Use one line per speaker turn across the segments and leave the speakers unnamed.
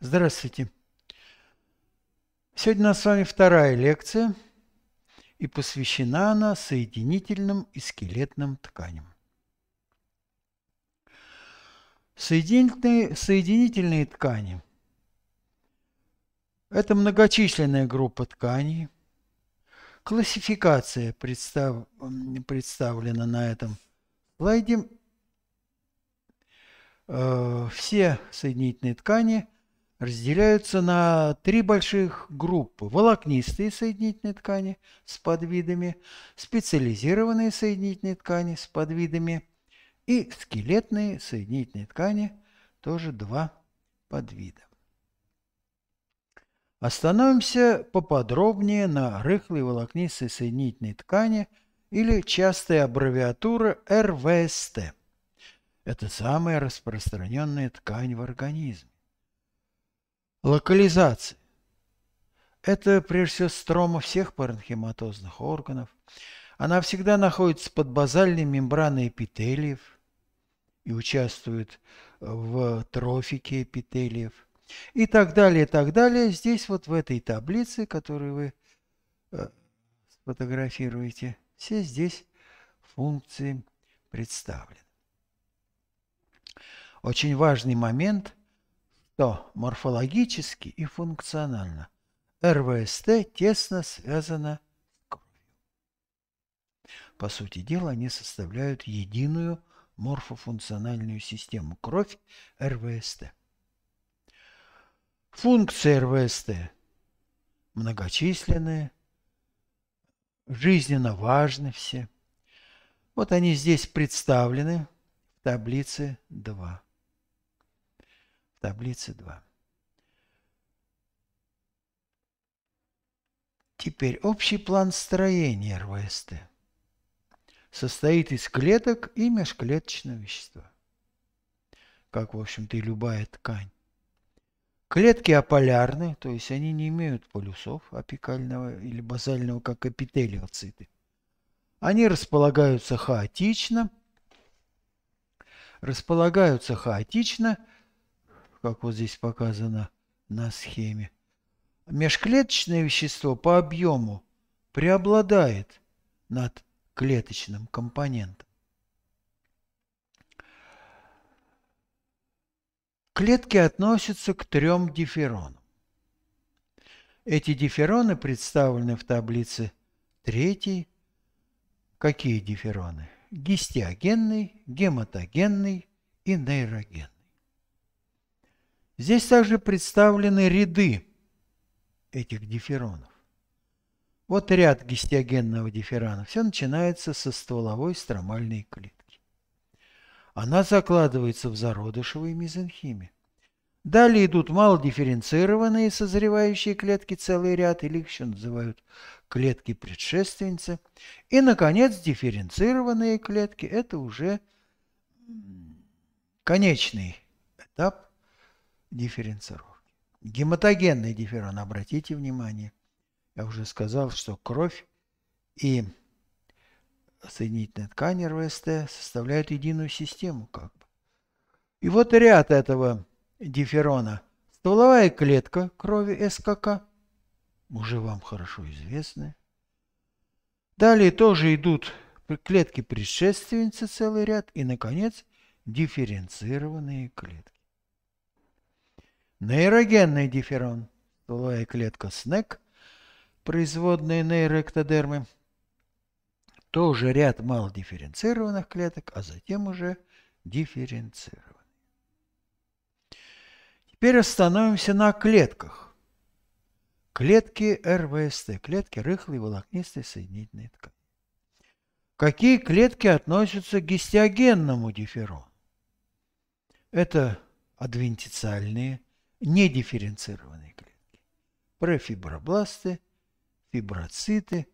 Здравствуйте! Сегодня у нас с вами вторая лекция, и посвящена она соединительным и скелетным тканям. Соединительные, соединительные ткани – это многочисленная группа тканей. Классификация представ, представлена на этом слайде. Э, все соединительные ткани – разделяются на три больших группы. Волокнистые соединительные ткани с подвидами, специализированные соединительные ткани с подвидами и скелетные соединительные ткани, тоже два подвида. Остановимся поподробнее на рыхлой волокнистой соединительной ткани или частая аббревиатура РВСТ. Это самая распространенная ткань в организме. Локализация. Это, прежде всего, строма всех паренхематозных органов. Она всегда находится под базальной мембраной эпителиев и участвует в трофике эпителиев и так далее, и так далее. Здесь вот в этой таблице, которую вы э, сфотографируете, все здесь функции представлены. Очень важный момент – то морфологически и функционально РВСТ тесно связано с кровью. По сути дела, они составляют единую морфофункциональную систему кровь РВСТ. Функции РВСТ многочисленные, жизненно важны все. Вот они здесь представлены в таблице 2 таблице 2. Теперь общий план строения РВСТ состоит из клеток и межклеточного вещества, как, в общем-то, и любая ткань. Клетки аполярны, то есть они не имеют полюсов апикального или базального, как эпителиоциты. Они располагаются хаотично, располагаются хаотично – как вот здесь показано на схеме, межклеточное вещество по объему преобладает над клеточным компонентом. Клетки относятся к трем диферонам. Эти дифероны представлены в таблице 3. Какие дифероны? Гистиогенный, гематогенный и нейрогенный. Здесь также представлены ряды этих диферонов. Вот ряд гистиогенного диферана. Все начинается со стволовой стромальной клетки. Она закладывается в зародышевой мезенхиме. Далее идут малодифференцированные созревающие клетки, целый ряд, или их еще называют клетки-предшественницы. И, наконец, дифференцированные клетки – это уже конечный этап дифференцировки. Гематогенный дифферон, обратите внимание, я уже сказал, что кровь и соединительная ткань РВСТ составляют единую систему как бы. И вот ряд этого дифферона. Стволовая клетка крови СКК, уже вам хорошо известны. Далее тоже идут клетки предшественницы целый ряд и, наконец, дифференцированные клетки. Нейрогенный диферон, стволовая клетка СНЕК, производная нейроэктодермы, тоже ряд малодифференцированных клеток, а затем уже дифференцированные. Теперь остановимся на клетках. Клетки РВСТ, клетки рыхлой волокнистой соединительной ткани. Какие клетки относятся к гистиогенному диферону? Это адвентициальные недифференцированные клетки. Про фибробласты, фиброциты,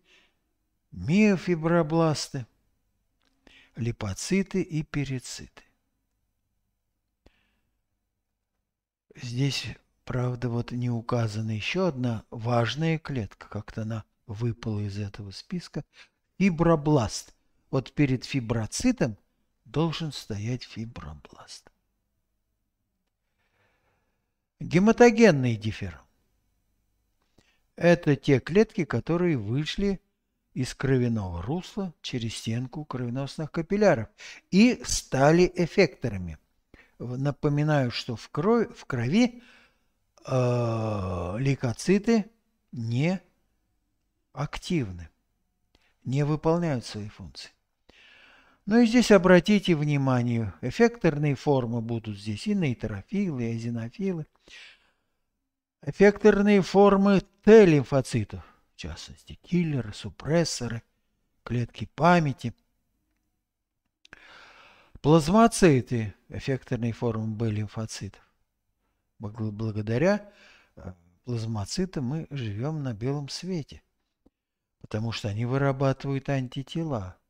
миофибробласты, липоциты и перициты. Здесь, правда, вот не указана еще одна важная клетка, как-то она выпала из этого списка. Фибробласт. Вот перед фиброцитом должен стоять фибробласт. Гематогенный дифер. Это те клетки, которые вышли из кровяного русла через стенку кровеносных капилляров и стали эффекторами. Напоминаю, что в, крови, в крови э, лейкоциты не активны, не выполняют свои функции. Ну и здесь обратите внимание, эффекторные формы будут здесь и нейтрофилы, и азинофилы. Эффекторные формы Т-лимфоцитов, в частности, киллеры, супрессоры, клетки памяти. Плазмоциты – эффекторные формы Б-лимфоцитов. Благодаря э, плазмоцитам мы живем на белом свете, потому что они вырабатывают антитела –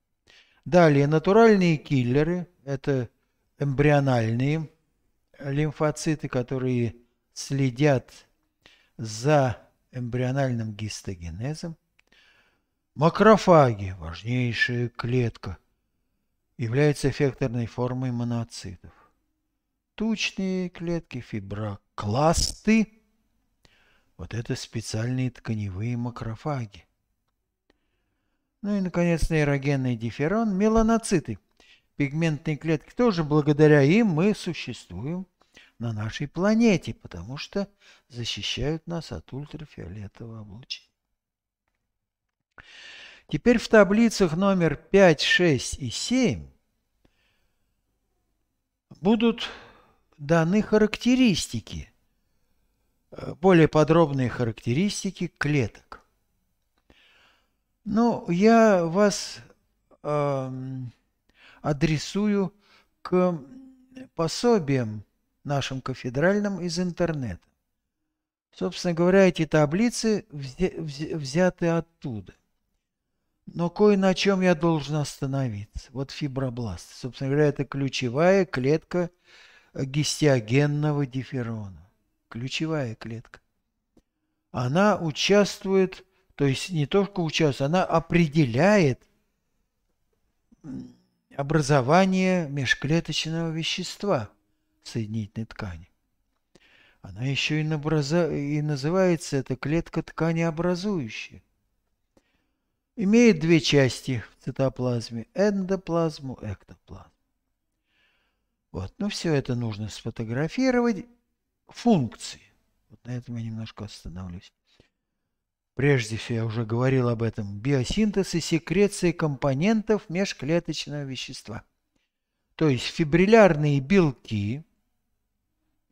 Далее, натуральные киллеры – это эмбриональные лимфоциты, которые следят за эмбриональным гистогенезом. Макрофаги – важнейшая клетка, является эффекторной формой моноцитов. Тучные клетки, фиброкласты – вот это специальные тканевые макрофаги – ну и, наконец, нейрогенный диферон – меланоциты. Пигментные клетки тоже благодаря им мы существуем на нашей планете, потому что защищают нас от ультрафиолетового облучения. Теперь в таблицах номер 5, 6 и 7 будут даны характеристики, э, более подробные характеристики клеток. Ну, я вас э, адресую к пособиям нашим кафедральным из интернета. Собственно говоря, эти таблицы взяты оттуда. Но кое на чем я должен остановиться. Вот фибробласт. Собственно говоря, это ключевая клетка гистиогенного диферона. Ключевая клетка. Она участвует то есть не только участвует, она определяет образование межклеточного вещества в соединительной ткани. Она еще и, набраза... и называется эта клетка тканеобразующая. Имеет две части в цитоплазме – эндоплазму, эктоплазму. Вот, ну все это нужно сфотографировать. Функции. Вот на этом я немножко остановлюсь. Прежде всего, я уже говорил об этом, биосинтез и секреции компонентов межклеточного вещества. То есть фибриллярные белки,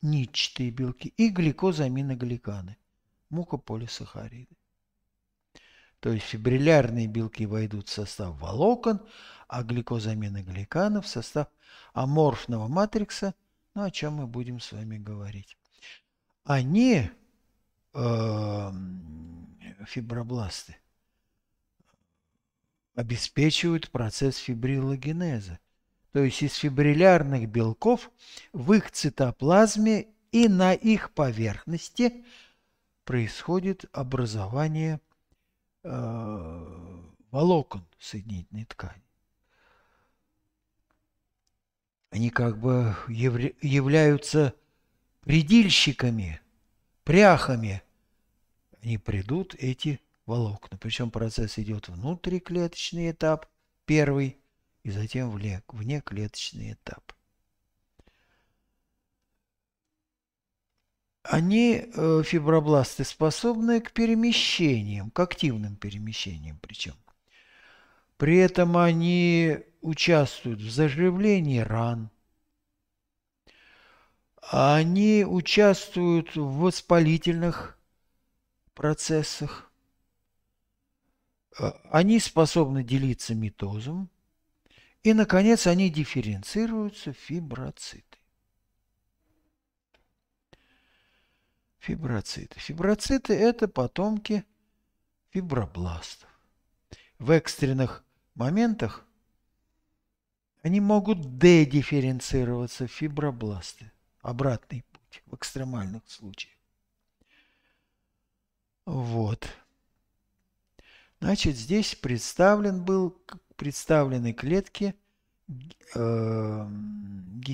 нитчатые белки и гликозаминогликаны, мукополисахариды. То есть фибриллярные белки войдут в состав волокон, а гликозаминогликаны в состав аморфного матрикса, ну, о чем мы будем с вами говорить. Они э, фибробласты обеспечивают процесс фибрилогенеза. То есть из фибриллярных белков в их цитоплазме и на их поверхности происходит образование э, волокон соединительной ткани. Они как бы являются предильщиками, пряхами не придут эти волокна. Причем процесс идет внутриклеточный этап, первый, и затем вне, внеклеточный этап. Они, э, фибробласты, способны к перемещениям, к активным перемещениям причем. При этом они участвуют в заживлении ран, они участвуют в воспалительных процессах. Э, они способны делиться митозом. И, наконец, они дифференцируются в фиброциты. Фиброциты. Фиброциты – это потомки фибробластов. В экстренных моментах они могут дедифференцироваться в фибробласты. Обратный путь в экстремальных случаях. Вот. Значит, здесь представлен был, представлены клетки э,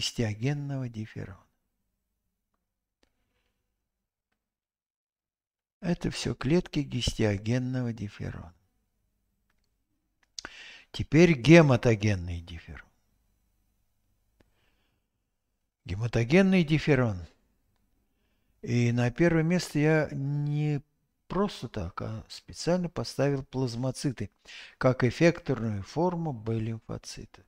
гистиогенного диферона. Это все клетки гистиогенного диферона. Теперь гематогенный диферон. Гематогенный диферон. И на первое место я не просто так, а специально поставил плазмоциты, как эффекторную форму б лимфоцита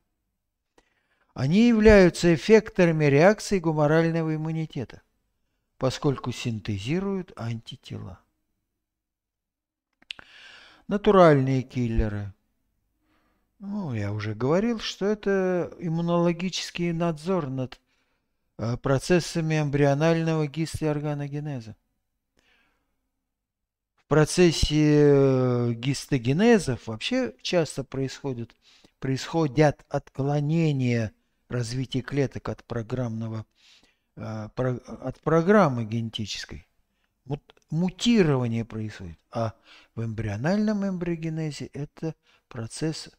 Они являются эффекторами реакции гуморального иммунитета, поскольку синтезируют антитела. Натуральные киллеры. Ну, я уже говорил, что это иммунологический надзор над а, процессами эмбрионального гистиорганогенеза процессе э, гистогенезов вообще часто происходят, происходят отклонения развития клеток от программного э, от программы генетической. Вот мутирование происходит, а в эмбриональном эмбриогенезе это процесс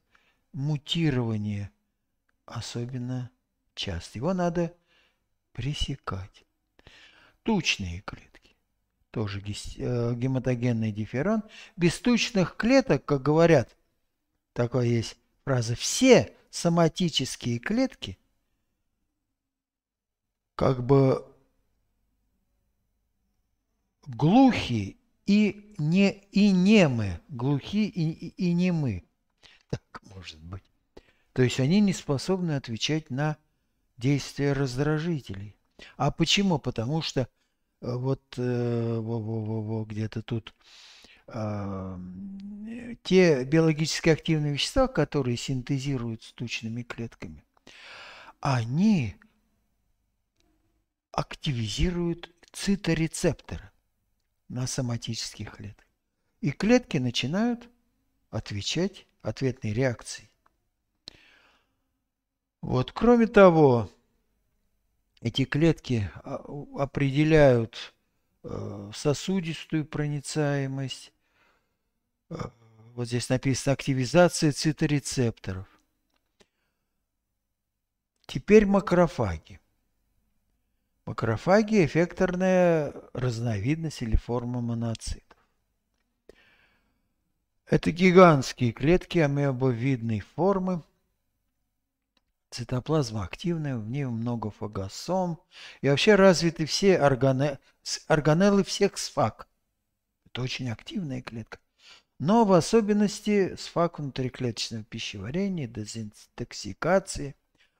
мутирования особенно часто. Его надо пресекать. Тучные клетки тоже э, гематогенный диферон, тучных клеток, как говорят, такая есть фраза, все соматические клетки как бы глухи и, не, и немы, глухи и, и немы. Так может быть. То есть они не способны отвечать на действия раздражителей. А почему? Потому что Э, вот э, во-во-во-во, где-то тут а, э, те биологически активные вещества, которые синтезируются тучными клетками, они активизируют циторецепторы на соматических клетках. И клетки начинают отвечать ответной реакцией. Вот, кроме того, эти клетки а, определяют э, сосудистую проницаемость. Э, вот здесь написано активизация циторецепторов. Теперь макрофаги. Макрофаги – эффекторная разновидность или форма моноцитов. Это гигантские клетки амебовидной формы – Цитоплазма активная, в ней много фагосом. И вообще развиты все органе... органеллы всех сфак. Это очень активная клетка. Но в особенности сфак внутриклеточного пищеварения, дезинтоксикации,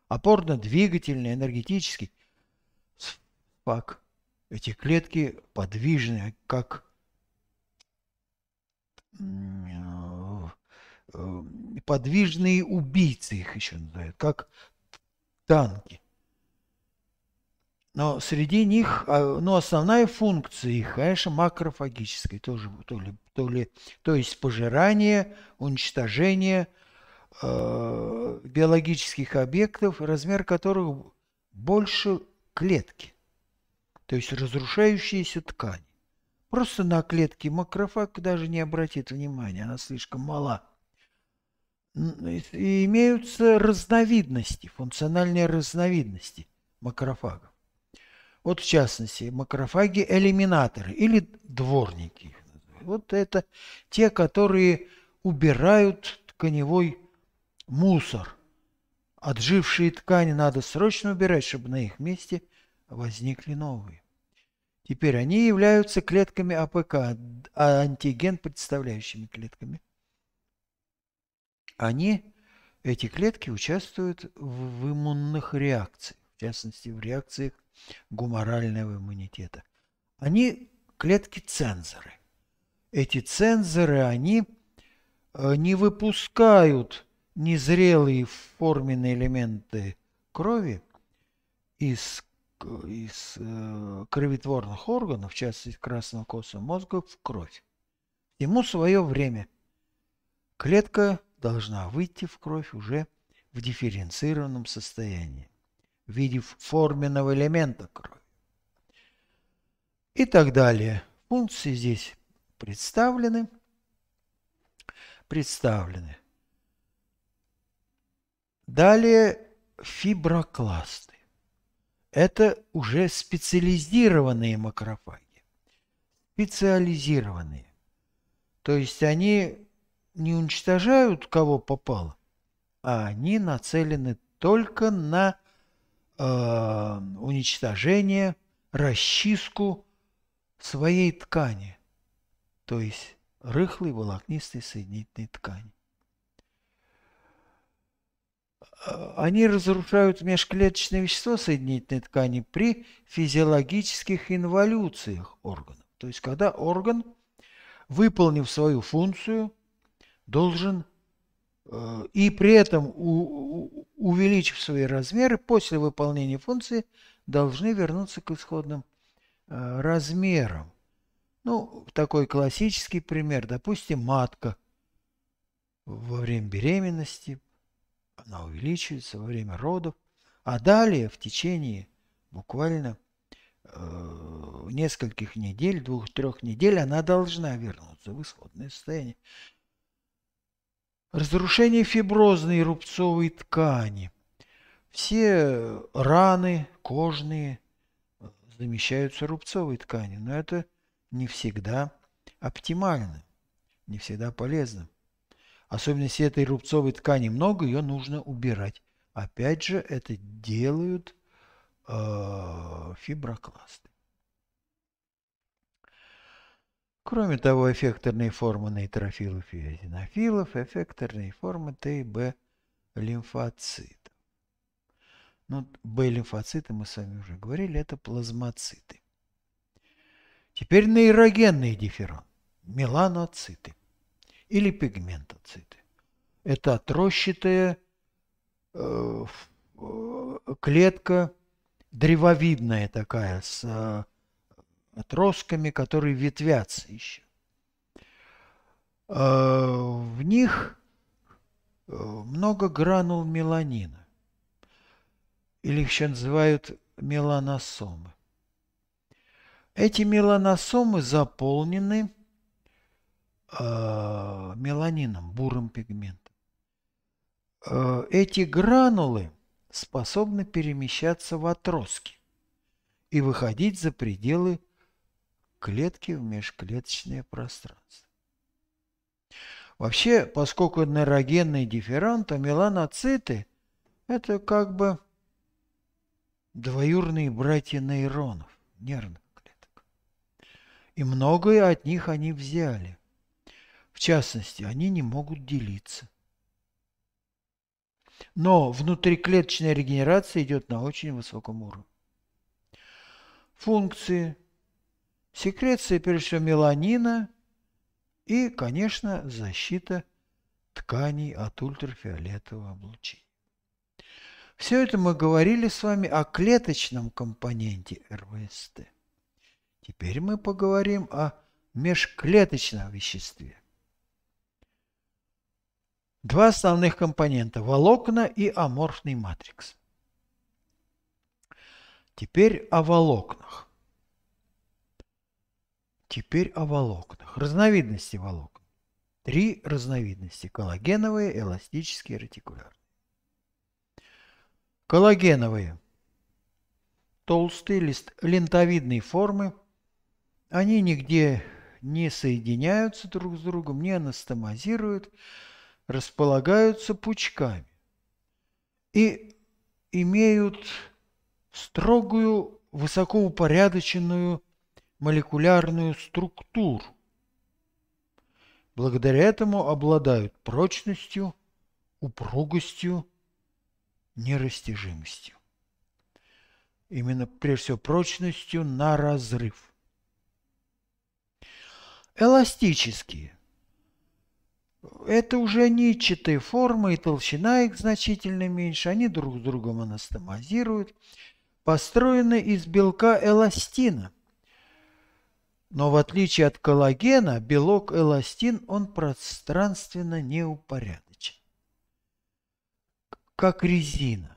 опорно-двигательный, энергетический сфак. Эти клетки подвижные, как Эм, подвижные убийцы их еще называют, как танки. Но среди них, а, ну, основная функция их, конечно, макрофагическая, тоже, то ли, то ли, то есть пожирание, уничтожение э, биологических объектов, размер которых больше клетки, то есть разрушающиеся ткани. Просто на клетке макрофаг даже не обратит внимания, она слишком мала – Э, имеются разновидности, функциональные разновидности макрофагов. Вот в частности, макрофаги-элиминаторы или дворники. Вот это те, которые убирают тканевой мусор. Отжившие ткани надо срочно убирать, чтобы на их месте возникли новые. Теперь они являются клетками АПК, а антиген представляющими клетками – они, эти клетки, участвуют в иммунных реакциях, в частности, в реакциях гуморального иммунитета. Они клетки-цензоры. Эти цензоры, они э, не выпускают незрелые форменные элементы крови из, из э, кровотворных органов, в частности красного костного мозга, в кровь. Ему свое время. Клетка должна выйти в кровь уже в дифференцированном состоянии, в виде форменного элемента крови. И так далее. Функции здесь представлены. Представлены. Далее фиброкласты. Это уже специализированные макрофаги. Специализированные. То есть они не уничтожают кого попало, а они нацелены только на э, уничтожение, расчистку своей ткани, то есть рыхлой волокнистой соединительной ткани. А, они разрушают межклеточное вещество соединительной ткани при физиологических инволюциях органов. То есть, когда орган, выполнив свою функцию – должен э, и при этом, у, увеличив свои размеры, после выполнения функции должны вернуться к исходным э, размерам. Ну, такой классический пример, допустим, матка во время беременности, она увеличивается во время родов, а далее в течение буквально э, нескольких недель, двух-трех недель она должна вернуться в исходное состояние разрушение фиброзной и рубцовой ткани. Все раны кожные замещаются рубцовой тканью, но это не всегда оптимально, не всегда полезно. Особенно если этой рубцовой ткани много, ее нужно убирать. Опять же, это делают э, фиброкласты. Кроме того, эффекторные формы нейтрофилов и аденофилов, эффекторные формы Т и Б лимфоцитов. Ну, Б-лимфоциты, мы с вами уже говорили, это плазмоциты. Теперь нейрогенный диферон, меланоциты или пигментоциты. Это отрощитая э, э, клетка древовидная такая с э, отростками, которые ветвятся еще. А, в них э, много гранул меланина, или еще называют меланосомы. Эти меланосомы заполнены а, меланином, бурым пигментом. А, эти гранулы способны перемещаться в отростки и выходить за пределы клетки в межклеточное пространство. Вообще, поскольку нейрогенный дифферант, меланоциты – это как бы двоюрные братья нейронов, нервных клеток. И многое от них они взяли. В частности, они не могут делиться. Но внутриклеточная регенерация идет на очень высоком уровне. Функции секреция першемеланина и, конечно, защита тканей от ультрафиолетового облучения. Все это мы говорили с вами о клеточном компоненте РВСТ. Теперь мы поговорим о межклеточном веществе. Два основных компонента – волокна и аморфный матрикс. Теперь о волокнах. Теперь о волокнах. Разновидности волокон. Три разновидности – коллагеновые, эластические, ретикулярные. Коллагеновые. Толстые, лист, лентовидные формы. Они нигде не соединяются друг с другом, не анастомозируют, располагаются пучками и имеют строгую, высокоупорядоченную молекулярную структуру. Благодаря этому обладают прочностью, упругостью, нерастяжимостью. Именно, прежде всего, прочностью на разрыв. Эластические. Это уже нитчатые формы, и толщина их значительно меньше. Они друг с другом анастомозируют. Построены из белка эластина – но в отличие от коллагена, белок эластин, он пространственно неупорядочен, Как резина.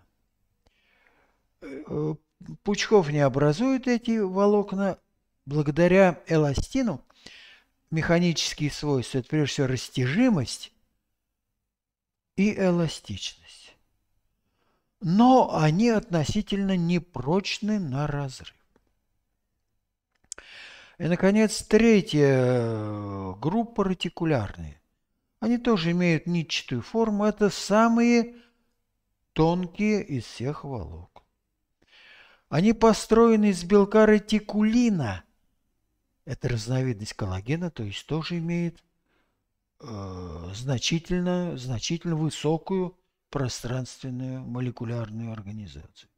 Э, пучков не образуют эти волокна. Благодаря эластину механические свойства – это прежде всего растяжимость и эластичность. Но они относительно непрочны на разрыв. И, наконец, третья э, группа – ретикулярные. Они тоже имеют нитчатую форму. Это самые тонкие из всех волок. Они построены из белка ретикулина. Это разновидность коллагена, то есть тоже имеет э, значительно, значительно высокую пространственную молекулярную организацию.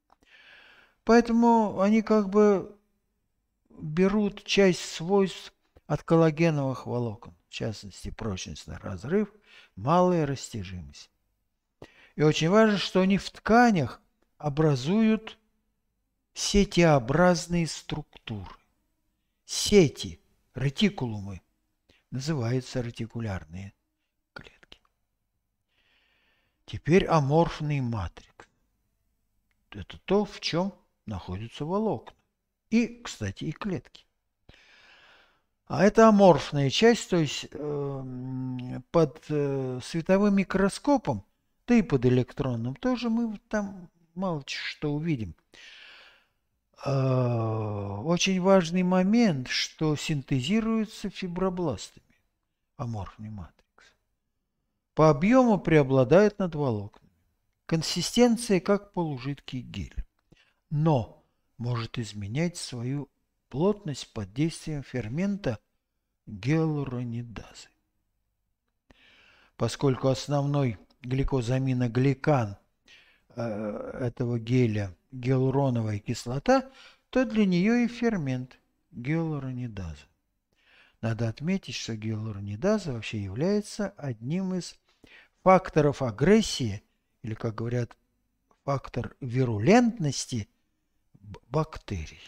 Поэтому они как бы берут часть свойств от коллагеновых волокон, в частности, прочность на разрыв, малая растяжимость. И очень важно, что они в тканях образуют сетеобразные структуры. Сети, ретикулумы, называются ретикулярные клетки. Теперь аморфный матрик. Это то, в чем находятся волокна. И, кстати, и клетки. А это аморфная часть, то есть э, под э, световым микроскопом, да и под электронным тоже мы там мало что увидим. Э, очень важный момент, что синтезируются фибробластами аморфный матрикс. По объему преобладает над волокнами. Консистенция как полужидкий гель. Но может изменять свою плотность под действием фермента гиалуронидазы. Поскольку основной гликозаминогликан э, этого геля гиалуроновая кислота, то для нее и фермент гиалуронидаза. Надо отметить, что гиалуронидаза вообще является одним из факторов агрессии, или, как говорят, фактор вирулентности – бактерий.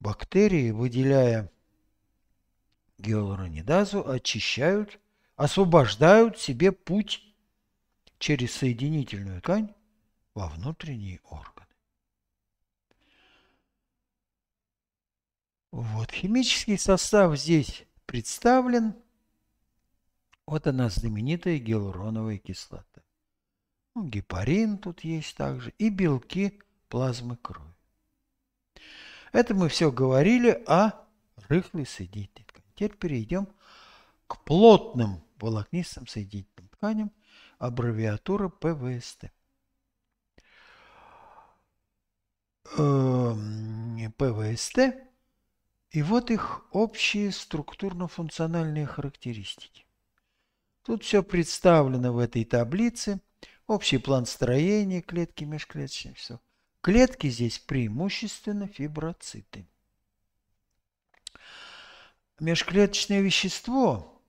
Бактерии, выделяя гиалуронидазу, очищают, освобождают себе путь через соединительную ткань во внутренние органы. Вот, химический состав здесь представлен. Вот она, знаменитая гиалуроновая кислота. Ну, гепарин тут есть также и белки – плазмы крови. Это мы все говорили о рыхлой соединительной ткани. Теперь перейдем к плотным волокнистым соединительным тканям, аббревиатура ПВСТ. Эм, ПВСТ. И вот их общие структурно-функциональные характеристики. Тут все представлено в этой таблице. Общий план строения клетки межклеточных все. Клетки здесь преимущественно фиброциты. Межклеточное вещество,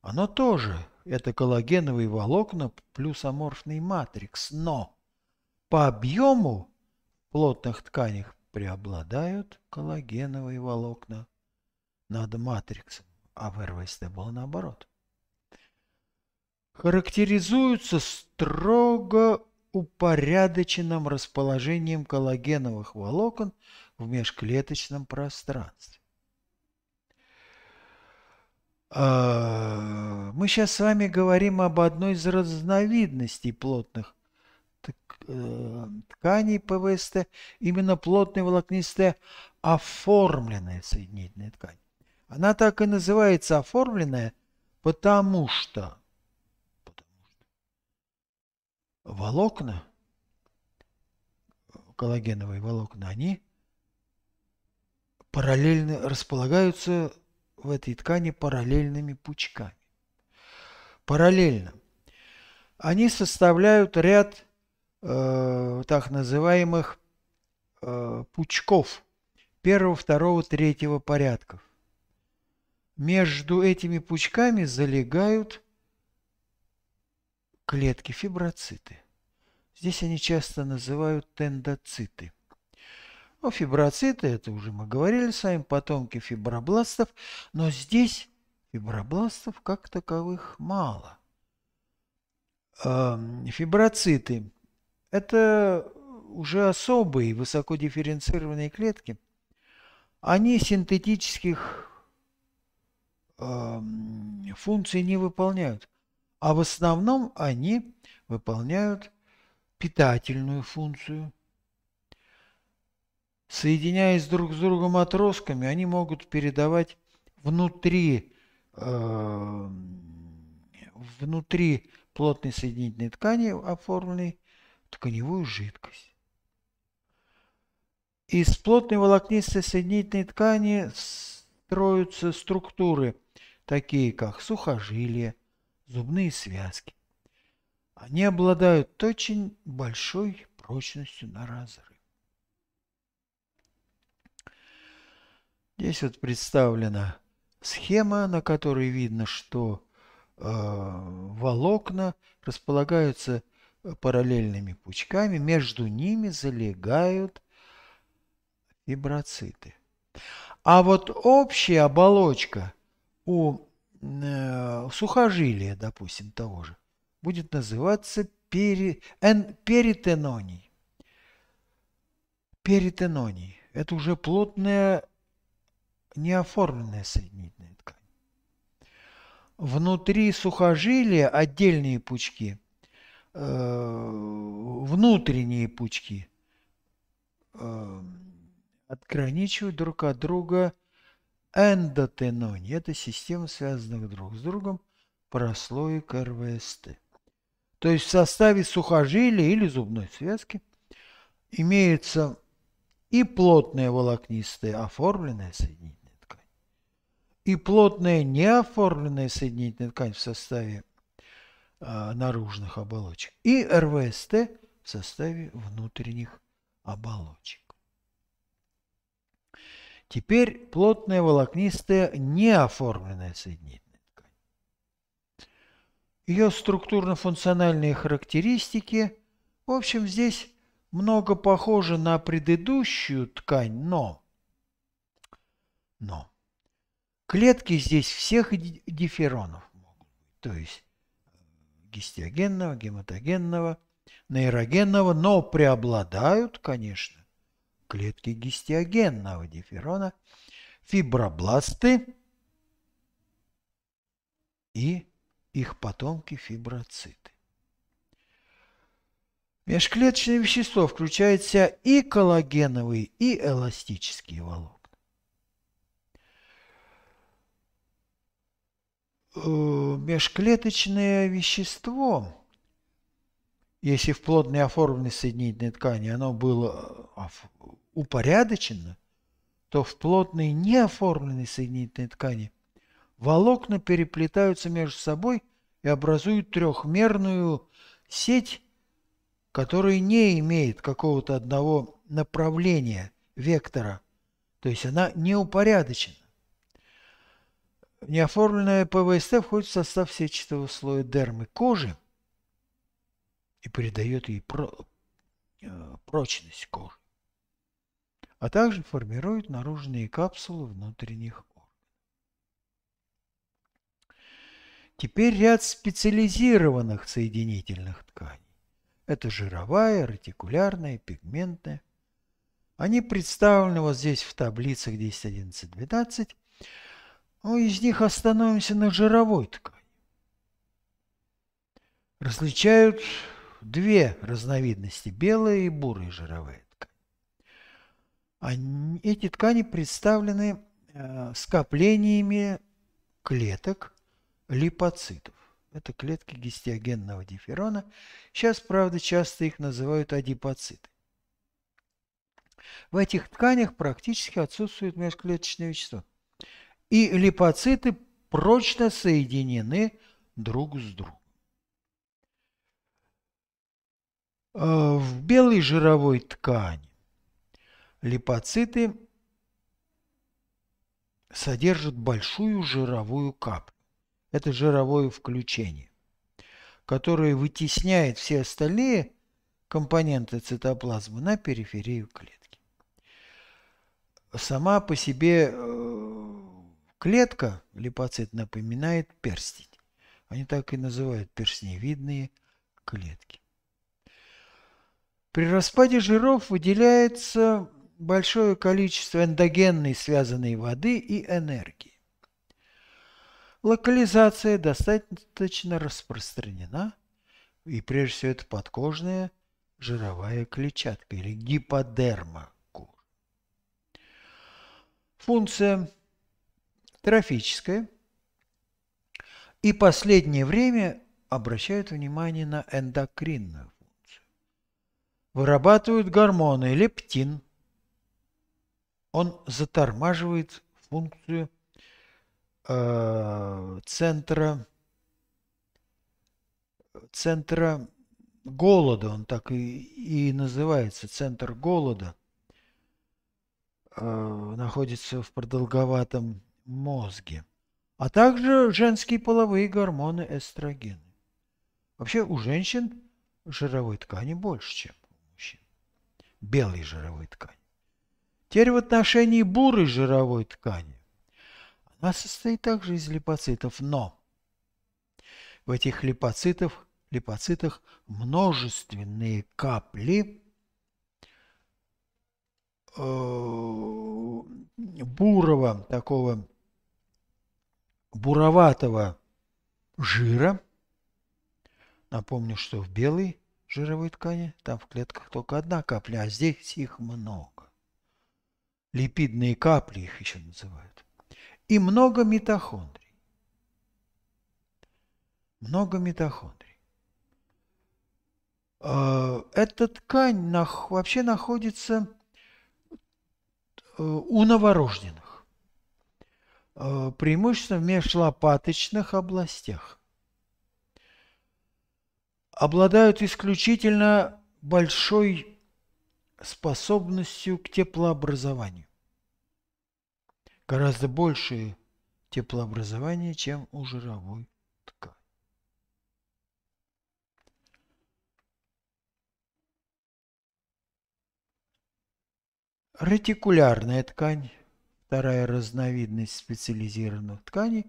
оно тоже это коллагеновые волокна плюс аморфный матрикс, но по объему в плотных тканях преобладают коллагеновые волокна над матриксом, а в РВСТ было наоборот. Характеризуются строго упорядоченным расположением коллагеновых волокон в межклеточном пространстве. А, мы сейчас с вами говорим об одной из разновидностей плотных э, тканей ПВСТ, именно плотной волокнистой оформленной соединительной ткани. Она так и называется оформленная, потому что волокна, коллагеновые волокна, они параллельно располагаются в этой ткани параллельными пучками. Параллельно. Они составляют ряд э, так называемых э, пучков первого, второго, третьего порядков. Между этими пучками залегают клетки, фиброциты. Здесь они часто называют тендоциты. Ну, фиброциты, это уже мы говорили с вами, потомки фибробластов, но здесь фибробластов как таковых мало. Эм, фиброциты – это уже особые высокодифференцированные клетки. Они синтетических эм, функций не выполняют а в основном они выполняют питательную функцию. Соединяясь друг с другом отростками, они могут передавать внутри, э, внутри плотной соединительной ткани оформленной тканевую жидкость. Из плотной волокнистой соединительной ткани строятся структуры, такие как сухожилия зубные связки. Они обладают очень большой прочностью на разрыв. Здесь вот представлена схема, на которой видно, что э, волокна располагаются параллельными пучками, между ними залегают фиброциты. А вот общая оболочка у Э, сухожилие, допустим, того же, будет называться пери, эн, перитеноний. Перитеноний – это уже плотная неоформленная соединительная ткань. Внутри сухожилия отдельные пучки, э, внутренние пучки э, отграничивают друг от друга эндотенония – это система связанных друг с другом прослоек РВСТ. То есть в составе сухожилия или зубной связки имеется и плотная волокнистая оформленная соединительная ткань, и плотная неоформленная соединительная ткань в составе э, наружных оболочек, и РВСТ в составе внутренних оболочек. Теперь плотная волокнистая неоформленная соединительная ткань. Ее структурно-функциональные характеристики, в общем, здесь много похожи на предыдущую ткань, но... Но... Клетки здесь всех диферонов могут быть, то есть э, гистиогенного, гематогенного, нейрогенного, но преобладают, конечно, клетки гистиогенного диферона, фибробласты и их потомки фиброциты. Межклеточное вещество включает в себя и коллагеновые, и эластические волокна. Э, межклеточное вещество, если в плотной оформленной соединительной ткани оно было э, упорядоченно, то в плотной неоформленной соединительной ткани волокна переплетаются между собой и образуют трехмерную сеть, которая не имеет какого-то одного направления, вектора, то есть она не упорядочена. Неоформленная ПВСТ входит в состав сетчатого слоя дермы кожи и придает ей про... Э, прочность кожи а также формируют наружные капсулы внутренних органов. Теперь ряд специализированных соединительных тканей. Это жировая, ретикулярная, пигментная. Они представлены вот здесь в таблицах 10, 11, 12. Ну, из них остановимся на жировой ткани. Различают две разновидности – белые и бурые жировые эти ткани представлены э, скоплениями клеток липоцитов. Это клетки гистиогенного диферона. Сейчас, правда, часто их называют адипоциты. В этих тканях практически отсутствует межклеточное вещество. И липоциты прочно соединены друг с другом. Э, в белой жировой ткани липоциты содержат большую жировую каплю. Это жировое включение, которое вытесняет все остальные компоненты цитоплазмы на периферию клетки. Сама по себе э, клетка, липоцит, напоминает перстень. Они так и называют перстневидные клетки. При распаде жиров выделяется большое количество эндогенной связанной воды и энергии. Локализация достаточно распространена, и прежде всего это подкожная жировая клетчатка или гиподерма Функция трофическая, и последнее время обращают внимание на эндокринную функцию. Вырабатывают гормоны лептин – он затормаживает функцию э, центра, центра голода, он так и, и называется, центр голода, э, находится в продолговатом мозге, а также женские половые гормоны эстрогены. Вообще у женщин жировой ткани больше, чем у мужчин. Белой жировой ткани. Теперь в отношении бурой жировой ткани. Она состоит также из липоцитов, но в этих липоцитах, липоцитах множественные капли э, бурого, такого буроватого жира. Напомню, что в белой жировой ткани там в клетках только одна капля, а здесь их много липидные капли их еще называют, и много митохондрий. Много митохондрий. Э, эта ткань вообще находится э, у новорожденных, э, преимущественно в межлопаточных областях. Обладают исключительно большой способностью к теплообразованию. Гораздо большее теплообразование, чем у жировой ткани. Ретикулярная ткань, вторая разновидность специализированных тканей,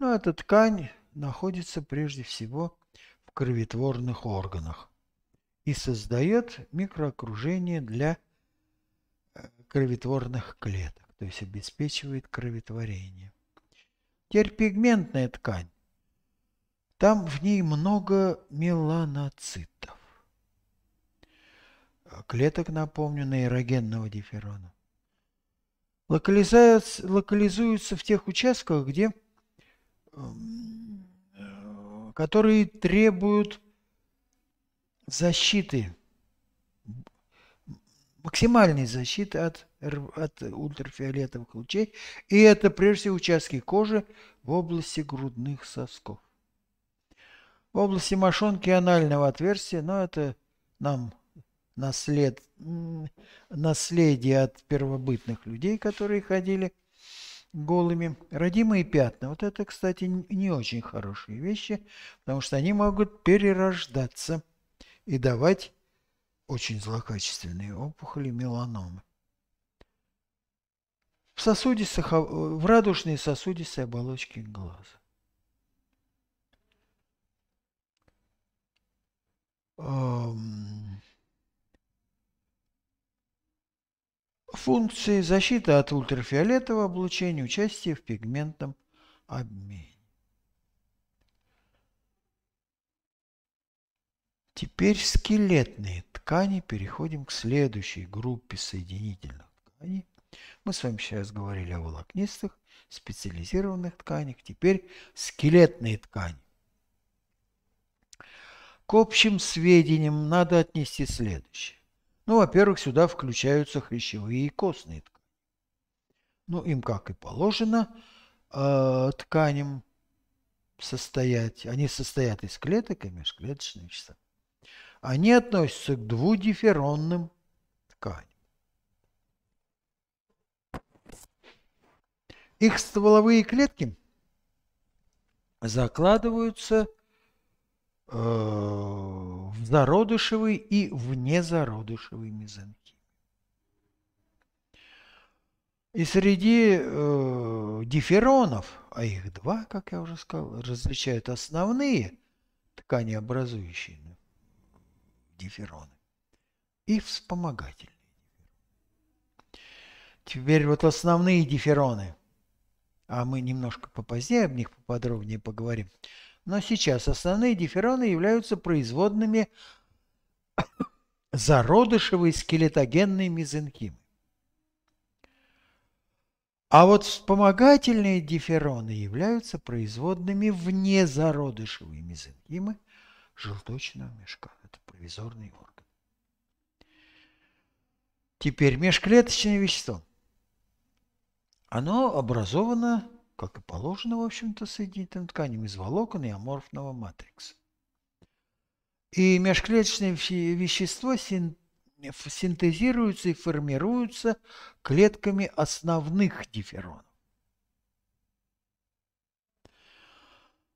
но эта ткань находится прежде всего в кроветворных органах и создает микроокружение для э, кровотворных клеток, то есть обеспечивает кроветворение. Теперь пигментная ткань. Там в ней много меланоцитов. Э, клеток, напомню, нейрогенного диферона. Локализуются, локализуются в тех участках, где, эм, э, которые требуют защиты, максимальной защиты от, от ультрафиолетовых лучей. И это прежде всего участки кожи в области грудных сосков. В области мошонки анального отверстия, но ну, это нам наслед, наследие от первобытных людей, которые ходили голыми. Родимые пятна. Вот это, кстати, не очень хорошие вещи, потому что они могут перерождаться – и давать очень злокачественные опухоли меланомы. В, сосудистых, в радужной сосудистой оболочке глаза. Функции защиты от ультрафиолетового облучения, участие в пигментном обмене. Теперь скелетные ткани. Переходим к следующей группе соединительных тканей. Мы с вами сейчас говорили о волокнистых, специализированных тканях. Теперь скелетные ткани. К общим сведениям надо отнести следующее. Ну, во-первых, сюда включаются хрящевые и костные ткани. Ну, им, как и положено, э, тканям состоять. Они состоят из клеток и межклеточных веществ. Они относятся к двудиферонным тканям. Их стволовые клетки закладываются э, в зародышевый и внезародышевый мезонхим. И среди э, диферонов, а их два, как я уже сказал, различают основные ткани образующие дифироны и вспомогательные дифироны. Теперь вот основные дифироны, а мы немножко попозднее об них поподробнее поговорим, но сейчас основные дифироны являются производными зародышевой скелетогенной мезенхимы. А вот вспомогательные дифероны являются производными вне зародышевой мезенхимы желточного мешка ревизорный орган. Теперь межклеточное вещество. Оно образовано, как и положено, в общем-то, соединительным тканям из волокон и аморфного матрикса. И межклеточное вещество синтезируется и формируется клетками основных диферонов.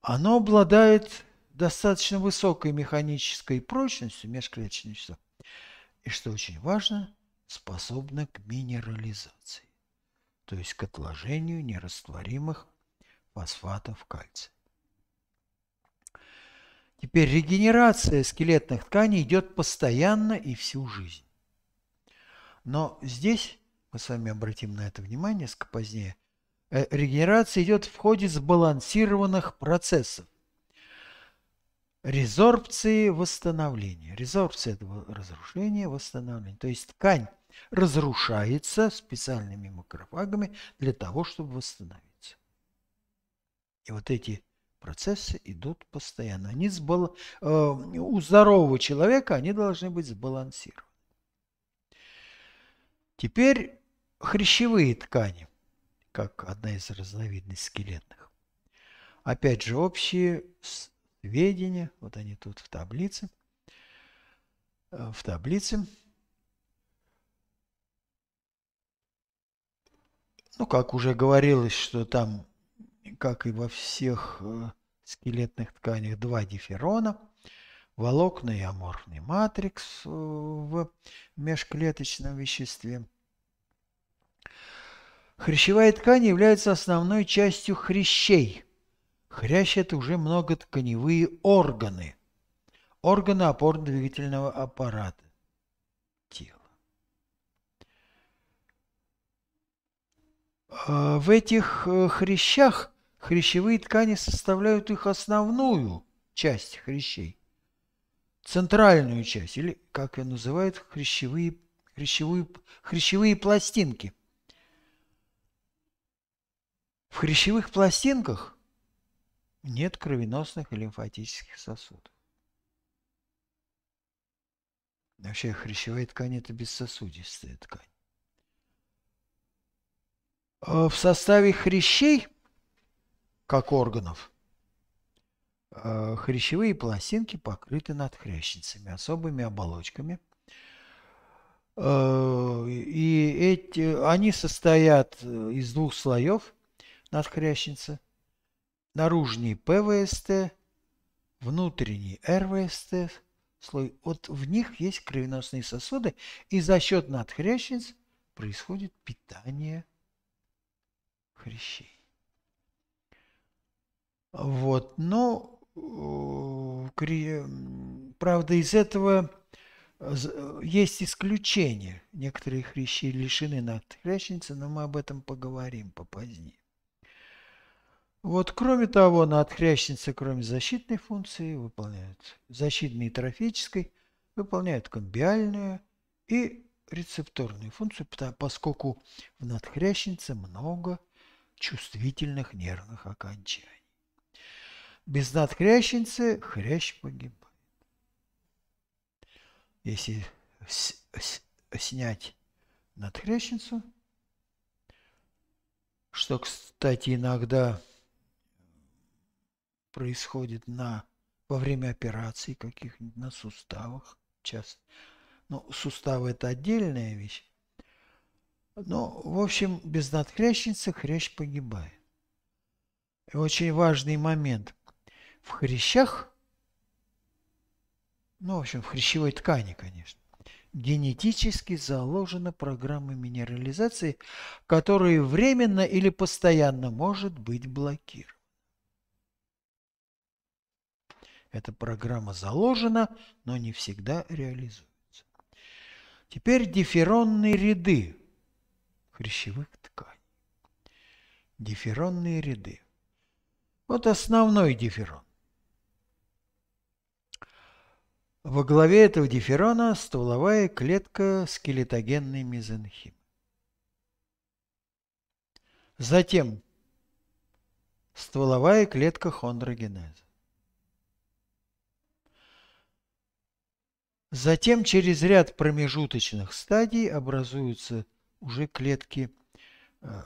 Оно обладает достаточно высокой механической прочностью межклеточных и, что очень важно, способна к минерализации, то есть к отложению нерастворимых фосфатов кальция. Теперь регенерация скелетных тканей идет постоянно и всю жизнь. Но здесь, мы с вами обратим на это внимание позднее, э, регенерация идет в ходе сбалансированных процессов, резорбции восстановления. Резорбция – это разрушение, восстановление. То есть ткань разрушается специальными макрофагами для того, чтобы восстановиться. И вот эти процессы идут постоянно. Они сбал... Э, у здорового человека они должны быть сбалансированы. Теперь хрящевые ткани, как одна из разновидностей скелетных. Опять же, общие сведения. Вот они тут в таблице. Э, в таблице. Ну, как уже говорилось, что там, как и во всех э, скелетных тканях, два диферона, волокна и аморфный матрикс э, в межклеточном веществе. Хрящевая ткань является основной частью хрящей – это уже многотканевые органы, органы опорно-двигательного аппарата тела. А в этих э, хрящах хрящевые ткани составляют их основную часть хрящей, центральную часть, или, как ее называют, хрящевые, хрящевые, хрящевые пластинки. В хрящевых пластинках – нет кровеносных и лимфатических сосудов. Вообще хрящевая ткань – это бессосудистая ткань. А в составе хрящей, как органов, а, хрящевые пластинки покрыты надхрящницами, особыми оболочками. А, и эти, они состоят из двух слоев надхрящницы – наружний ПВСТ, внутренний РВСТ слой. Вот в них есть кровеносные сосуды, и за счет надхрящниц происходит питание хрящей. Вот, но э, правда из этого э, э, есть исключение: Некоторые хрящи лишены надхрящницы, но мы об этом поговорим попозднее. Вот, кроме того, надхрящницы, кроме защитной функции, выполняет защитной и трофической, выполняет комбиальную и рецепторную функцию, поскольку в надхрящнице много чувствительных нервных окончаний. Без надхрящницы хрящ погибает. Если снять надхрящницу, что, кстати, иногда происходит на, во время операций каких-нибудь, на суставах часто. но ну, суставы – это отдельная вещь. Но, в общем, без надхрящницы хрящ погибает. И очень важный момент. В хрящах, ну, в общем, в хрящевой ткани, конечно, генетически заложена программа минерализации, которая временно или постоянно может быть блокирована. Эта программа заложена, но не всегда реализуется. Теперь диферонные ряды хрящевых тканей. Диферонные ряды. Вот основной диферон. Во главе этого диферона стволовая клетка скелетогенной мезенхимы. Затем стволовая клетка хондрогенеза. Затем через ряд промежуточных стадий образуются уже клетки э,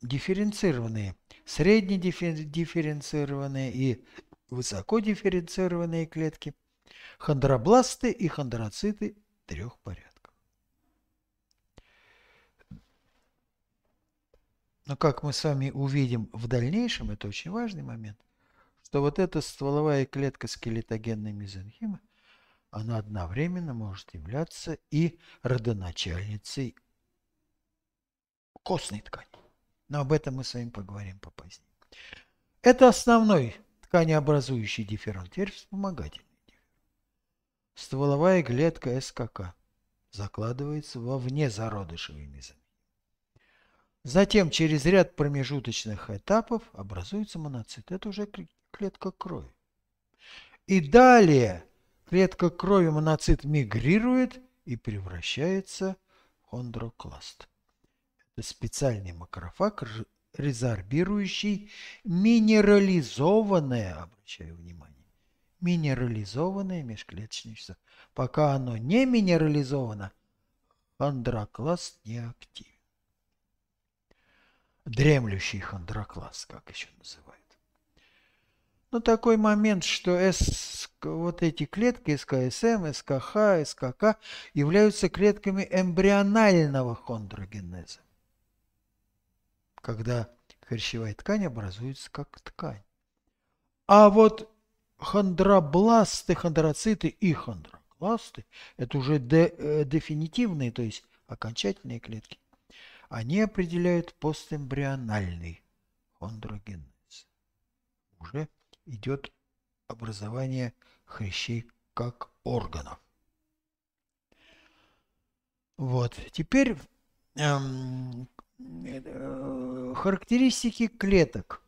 дифференцированные, среднедифференцированные и высокодифференцированные клетки, хондробласты и хондроциты трех порядков. Но как мы с вами увидим в дальнейшем, это очень важный момент – что вот эта стволовая клетка скелетогенной мезонхимы, она одновременно может являться и родоначальницей костной ткани. Но об этом мы с вами поговорим попозднее. Это основной тканеобразующий дифферент. Теперь вспомогательный дифферент. Стволовая клетка СКК закладывается во внезародышевый мезонхим. Затем через ряд промежуточных этапов образуется моноцит. Это уже клетка крови. И далее клетка крови моноцит мигрирует и превращается в хондрокласт. Это специальный макрофаг, резорбирующий минерализованное, обращаю внимание, минерализованное межклеточное вещество. Пока оно не минерализовано, хондрокласт не активен. Дремлющий хондрокласт, как еще называют. Но ну, такой момент, что С, вот эти клетки СКСМ, эм, СКХ, СКК являются клетками эмбрионального хондрогенеза, когда хрящевая ткань образуется как ткань. А вот хондробласты, хондроциты и хондробласты это уже де, э, дефинитивные, то есть окончательные клетки. Они определяют постэмбриональный хондрогенез. Уже идет образование хрящей как органов. Вот, теперь эм, э, характеристики клеток.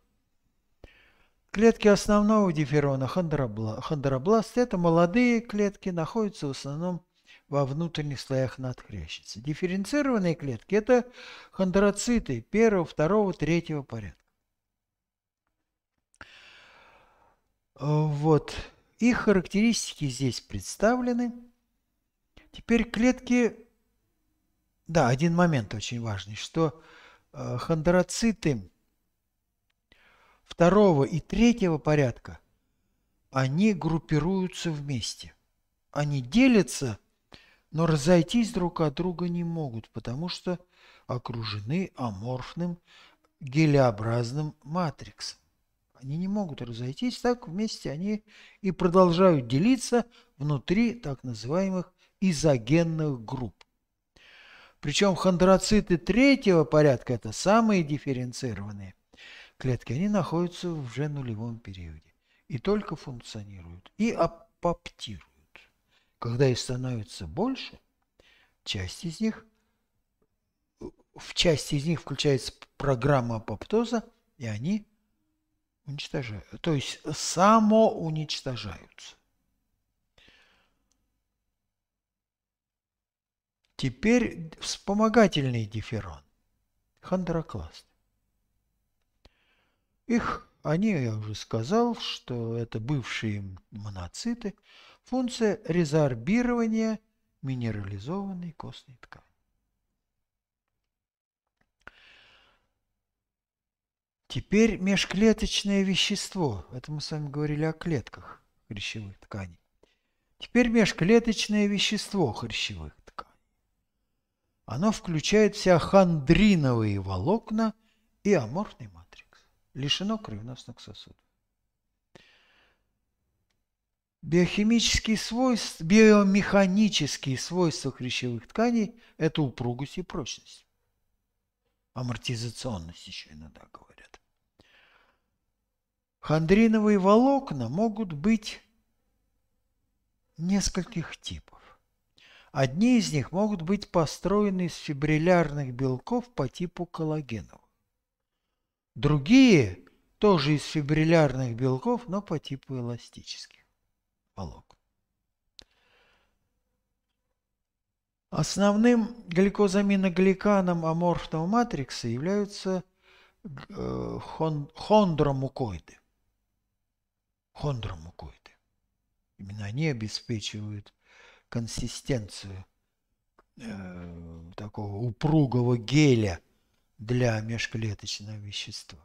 Клетки основного диферона хондробла, хондробласт – это молодые клетки, находятся в основном во внутренних слоях надхрящицы. Дифференцированные клетки – это хондроциты первого, второго, третьего порядка. Э, вот. Их характеристики здесь представлены. Теперь клетки... Да, один момент очень важный, что э, хондроциты второго и третьего порядка, они группируются вместе. Они делятся, но разойтись друг от друга не могут, потому что окружены аморфным гелеобразным матриксом. Они не могут разойтись, так вместе они и продолжают делиться внутри так называемых изогенных групп. Причем хондроциты третьего порядка – это самые дифференцированные клетки. Они находятся в уже нулевом периоде и только функционируют, и апоптируют. Когда их становится больше, часть из них, в части из них включается программа апоптоза, и они – уничтожают, то есть самоуничтожаются. Теперь вспомогательный дифферон, хондрокласт. Их, они, я уже сказал, что это бывшие моноциты, функция резорбирования минерализованной костной ткани. Теперь межклеточное вещество. Это мы с вами говорили о клетках хрящевых тканей. Теперь межклеточное вещество хрящевых тканей. Оно включает в себя хондриновые волокна и аморфный матрикс. Лишено кровеносных сосудов. Биохимические свойства, биомеханические свойства хрящевых тканей – это упругость и прочность. Амортизационность еще иногда говорят. Хондриновые волокна могут быть нескольких типов. Одни из них могут быть построены из фибриллярных белков по типу коллагенов. Другие тоже из фибриллярных белков, но по типу эластических волокон. Основным гликозаминогликаном аморфного матрикса являются э, хондромукоиды хондромукоиды. Именно они обеспечивают консистенцию э, такого упругого геля для межклеточного вещества.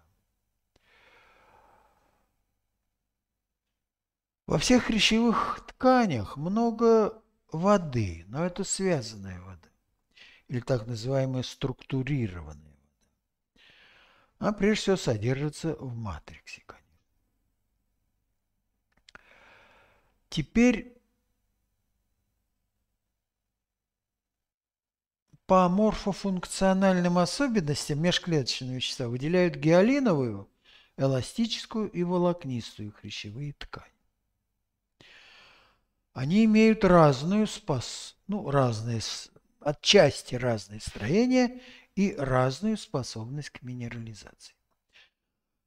Во всех хрящевых тканях много воды, но это связанная вода, или так называемая структурированная вода. Она прежде всего содержится в матриксе, конечно. Теперь по морфофункциональным особенностям межклеточные вещества выделяют гиалиновую, эластическую и волокнистую хрящевые ткани. Они имеют разную спас... ну, разные, отчасти разные строения и разную способность к минерализации.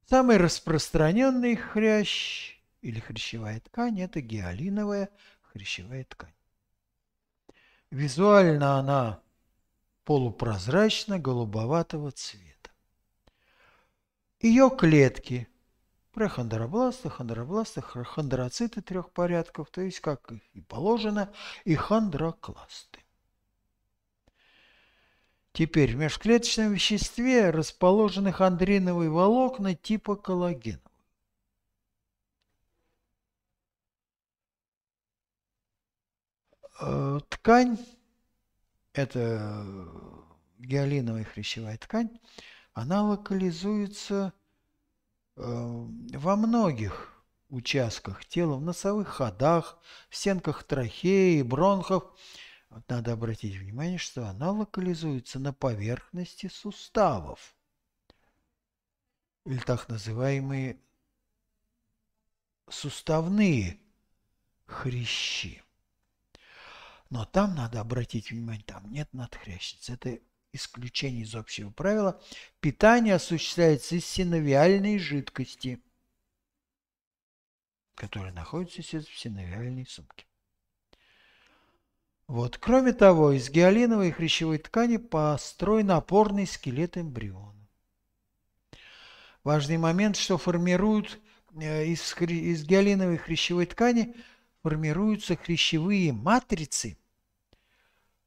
Самый распространенный хрящ или хрящевая ткань – это гиалиновая хрящевая ткань. Визуально она полупрозрачно-голубоватого цвета. Ее клетки – прохондробласты, хондробласты, хондроциты трех порядков, то есть, как их и положено, и хондрокласты. Теперь в межклеточном веществе расположены хондриновые волокна типа коллагена. Э, ткань, это гиалиновая хрящевая ткань, она локализуется э, во многих участках тела, в носовых ходах, в стенках трахеи, бронхов. Вот надо обратить внимание, что она локализуется на поверхности суставов, или так называемые суставные хрящи. Но там надо обратить внимание, там нет надхрящиц. Это исключение из общего правила. Питание осуществляется из синовиальной жидкости, которая находится в синовиальной сумке. Вот. Кроме того, из гиалиновой и хрящевой ткани построен опорный скелет эмбриона. Важный момент, что формируют э, из, из гиалиновой и хрящевой ткани формируются хрящевые матрицы –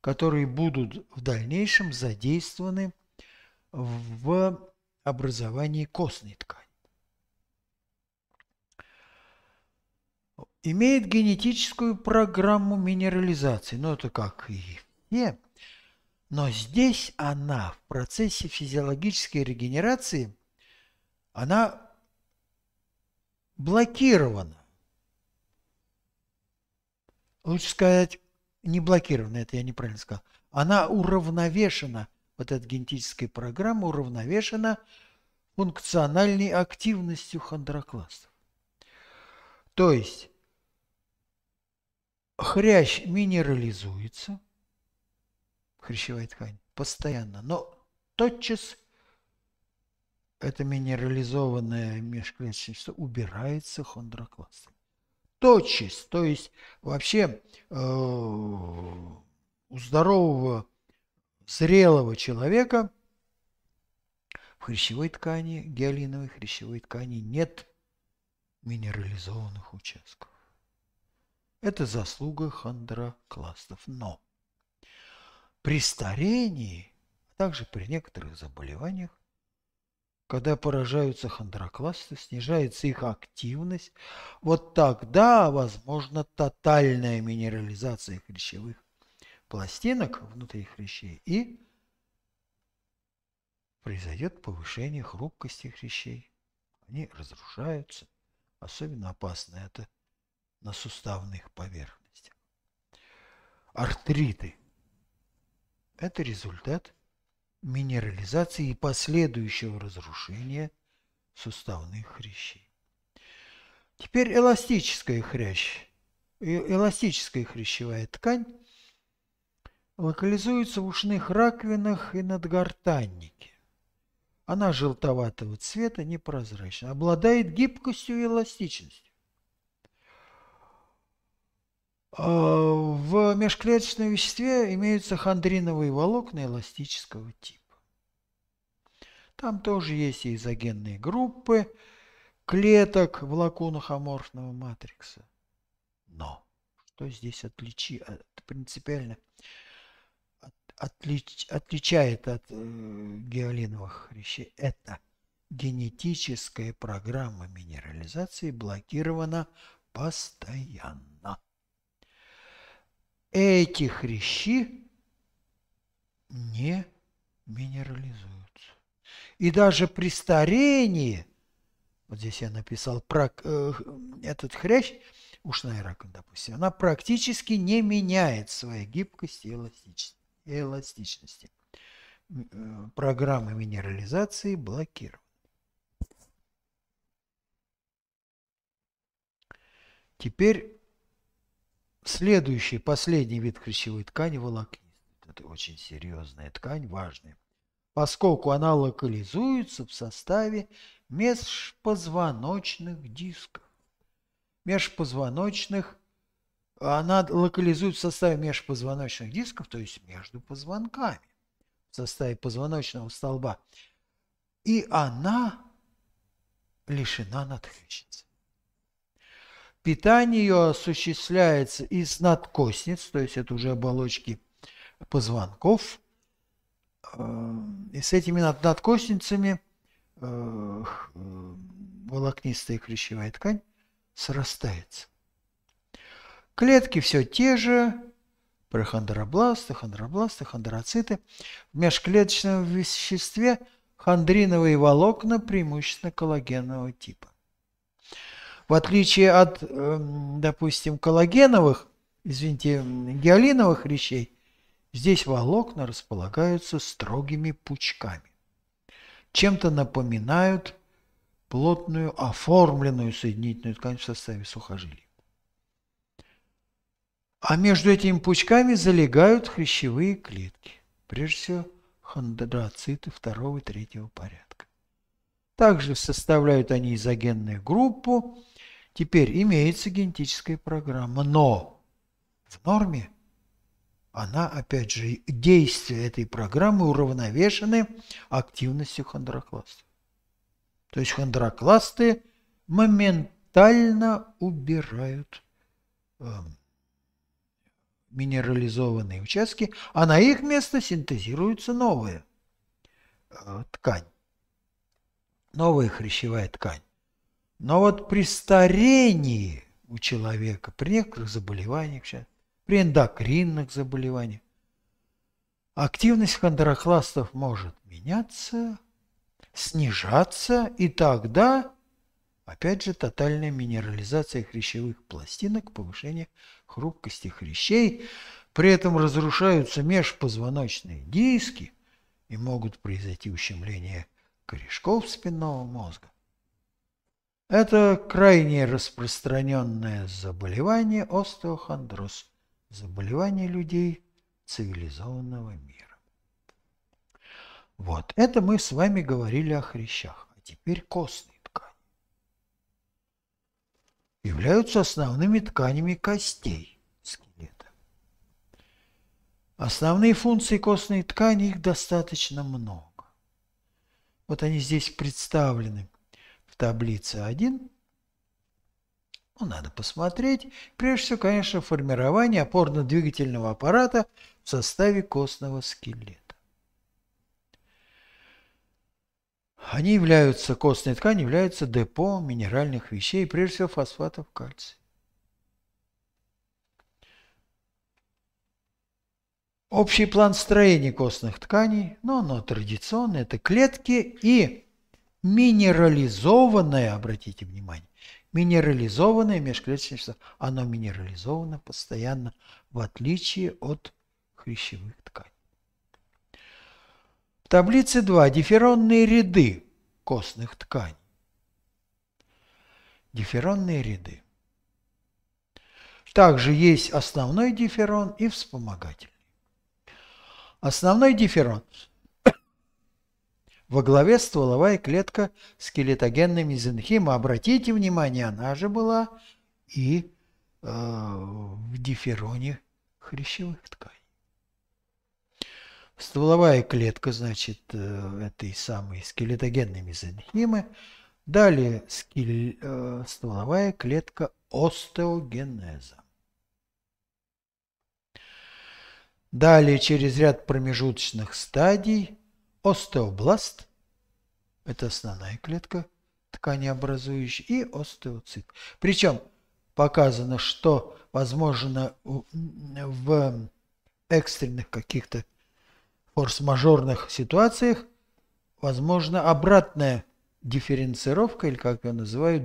которые будут в дальнейшем задействованы в образовании костной ткани. Имеет генетическую программу минерализации, ну это как и не, но здесь она в процессе физиологической регенерации, она блокирована. Лучше сказать, не блокирована, это я неправильно сказал, она уравновешена, вот эта генетическая программа уравновешена функциональной активностью хондрокластов. То есть хрящ минерализуется, хрящевая ткань, постоянно, но тотчас это минерализованное межклеточное убирается хондрокластами тотчас. То есть вообще э, у здорового, зрелого человека в хрящевой ткани, гиалиновой хрящевой ткани нет минерализованных участков. Это заслуга хондрокластов. Но при старении, а также при некоторых заболеваниях, когда поражаются хондрокласты, снижается их активность, вот тогда возможна тотальная минерализация хрящевых пластинок внутри хрящей и произойдет повышение хрупкости хрящей. Они разрушаются. Особенно опасно это на суставных поверхностях. Артриты – это результат минерализации и последующего разрушения суставных хрящей. Теперь эластическая хрящ, э, эластическая хрящевая ткань локализуется в ушных раковинах и надгортаннике. Она желтоватого цвета, непрозрачна, обладает гибкостью и эластичностью. Э, в межклеточном веществе имеются хондриновые волокна эластического типа. Там тоже есть изогенные группы клеток в лакунах аморфного матрикса. Но что здесь отличи, от, принципиально от, отлич, отличает от э, геолиновых вещей, это генетическая программа минерализации блокирована постоянно эти хрящи не минерализуются. И даже при старении, вот здесь я написал, э, этот хрящ, ушная раковина, допустим, она практически не меняет своей гибкости и эластичности. Э, программы минерализации блокированы. Теперь Следующий, последний вид крещевой ткани – волокнистый. Это очень серьезная ткань, важная, поскольку она локализуется в составе межпозвоночных дисков. Межпозвоночных она локализуется в составе межпозвоночных дисков, то есть между позвонками, в составе позвоночного столба. И она лишена надхрещенца. Питание ее осуществляется из надкосниц, то есть это уже оболочки позвонков. Э, и с этими надкосницами э, э, волокнистая клещевая ткань срастается. Клетки все те же, прохондробласты, хондробласты, хондроциты. В межклеточном веществе хондриновые волокна преимущественно коллагенового типа. В отличие от, эм, допустим, коллагеновых, извините, гиалиновых речей, здесь волокна располагаются строгими пучками. Чем-то напоминают плотную оформленную соединительную ткань в составе сухожилий. А между этими пучками залегают хрящевые клетки, прежде всего хондроциты второго и третьего порядка. Также составляют они изогенную группу, Теперь имеется генетическая программа, но в норме она, опять же, действия этой программы уравновешены активностью хондрокластов. То есть хондрокласты моментально убирают э, минерализованные участки, а на их место синтезируется новая э, ткань, новая хрящевая ткань. Но вот при старении у человека, при некоторых заболеваниях сейчас, при эндокринных заболеваниях, активность хондрокластов может меняться, снижаться, и тогда, опять же, тотальная минерализация хрящевых пластинок, повышение хрупкости хрящей, при этом разрушаются межпозвоночные диски и могут произойти ущемление корешков спинного мозга. Это крайне распространенное заболевание остеохондроз, заболевание людей цивилизованного мира. Вот, это мы с вами говорили о хрящах, а теперь костные ткани. Являются основными тканями костей скелета. Основные функции костной ткани, их достаточно много. Вот они здесь представлены таблице 1. Ну, надо посмотреть. Прежде всего, конечно, формирование опорно-двигательного аппарата в составе костного скелета. Они являются, костная ткань является депо минеральных вещей, прежде всего фосфатов кальция. Общий план строения костных тканей, но оно традиционно, это клетки и минерализованное, обратите внимание, минерализованное межклеточное вещество, оно минерализовано постоянно, в отличие от хрящевых тканей. В таблице 2 дифферонные ряды костных тканей. Дифферонные ряды. Также есть основной дифферон и вспомогательный. Основной дифферон во главе стволовая клетка скелетогенной мезенхима. Обратите внимание, она же была и э, в дифероне хрящевых тканей. Стволовая клетка, значит, э, этой самой скелетогенной мезенхимы. Далее скель, э, стволовая клетка остеогенеза. Далее через ряд промежуточных стадий остеобласт – это основная клетка тканеобразующая, и остеоцит. Причем показано, что возможно в экстренных каких-то форс-мажорных ситуациях возможно обратная дифференцировка, или как ее называют,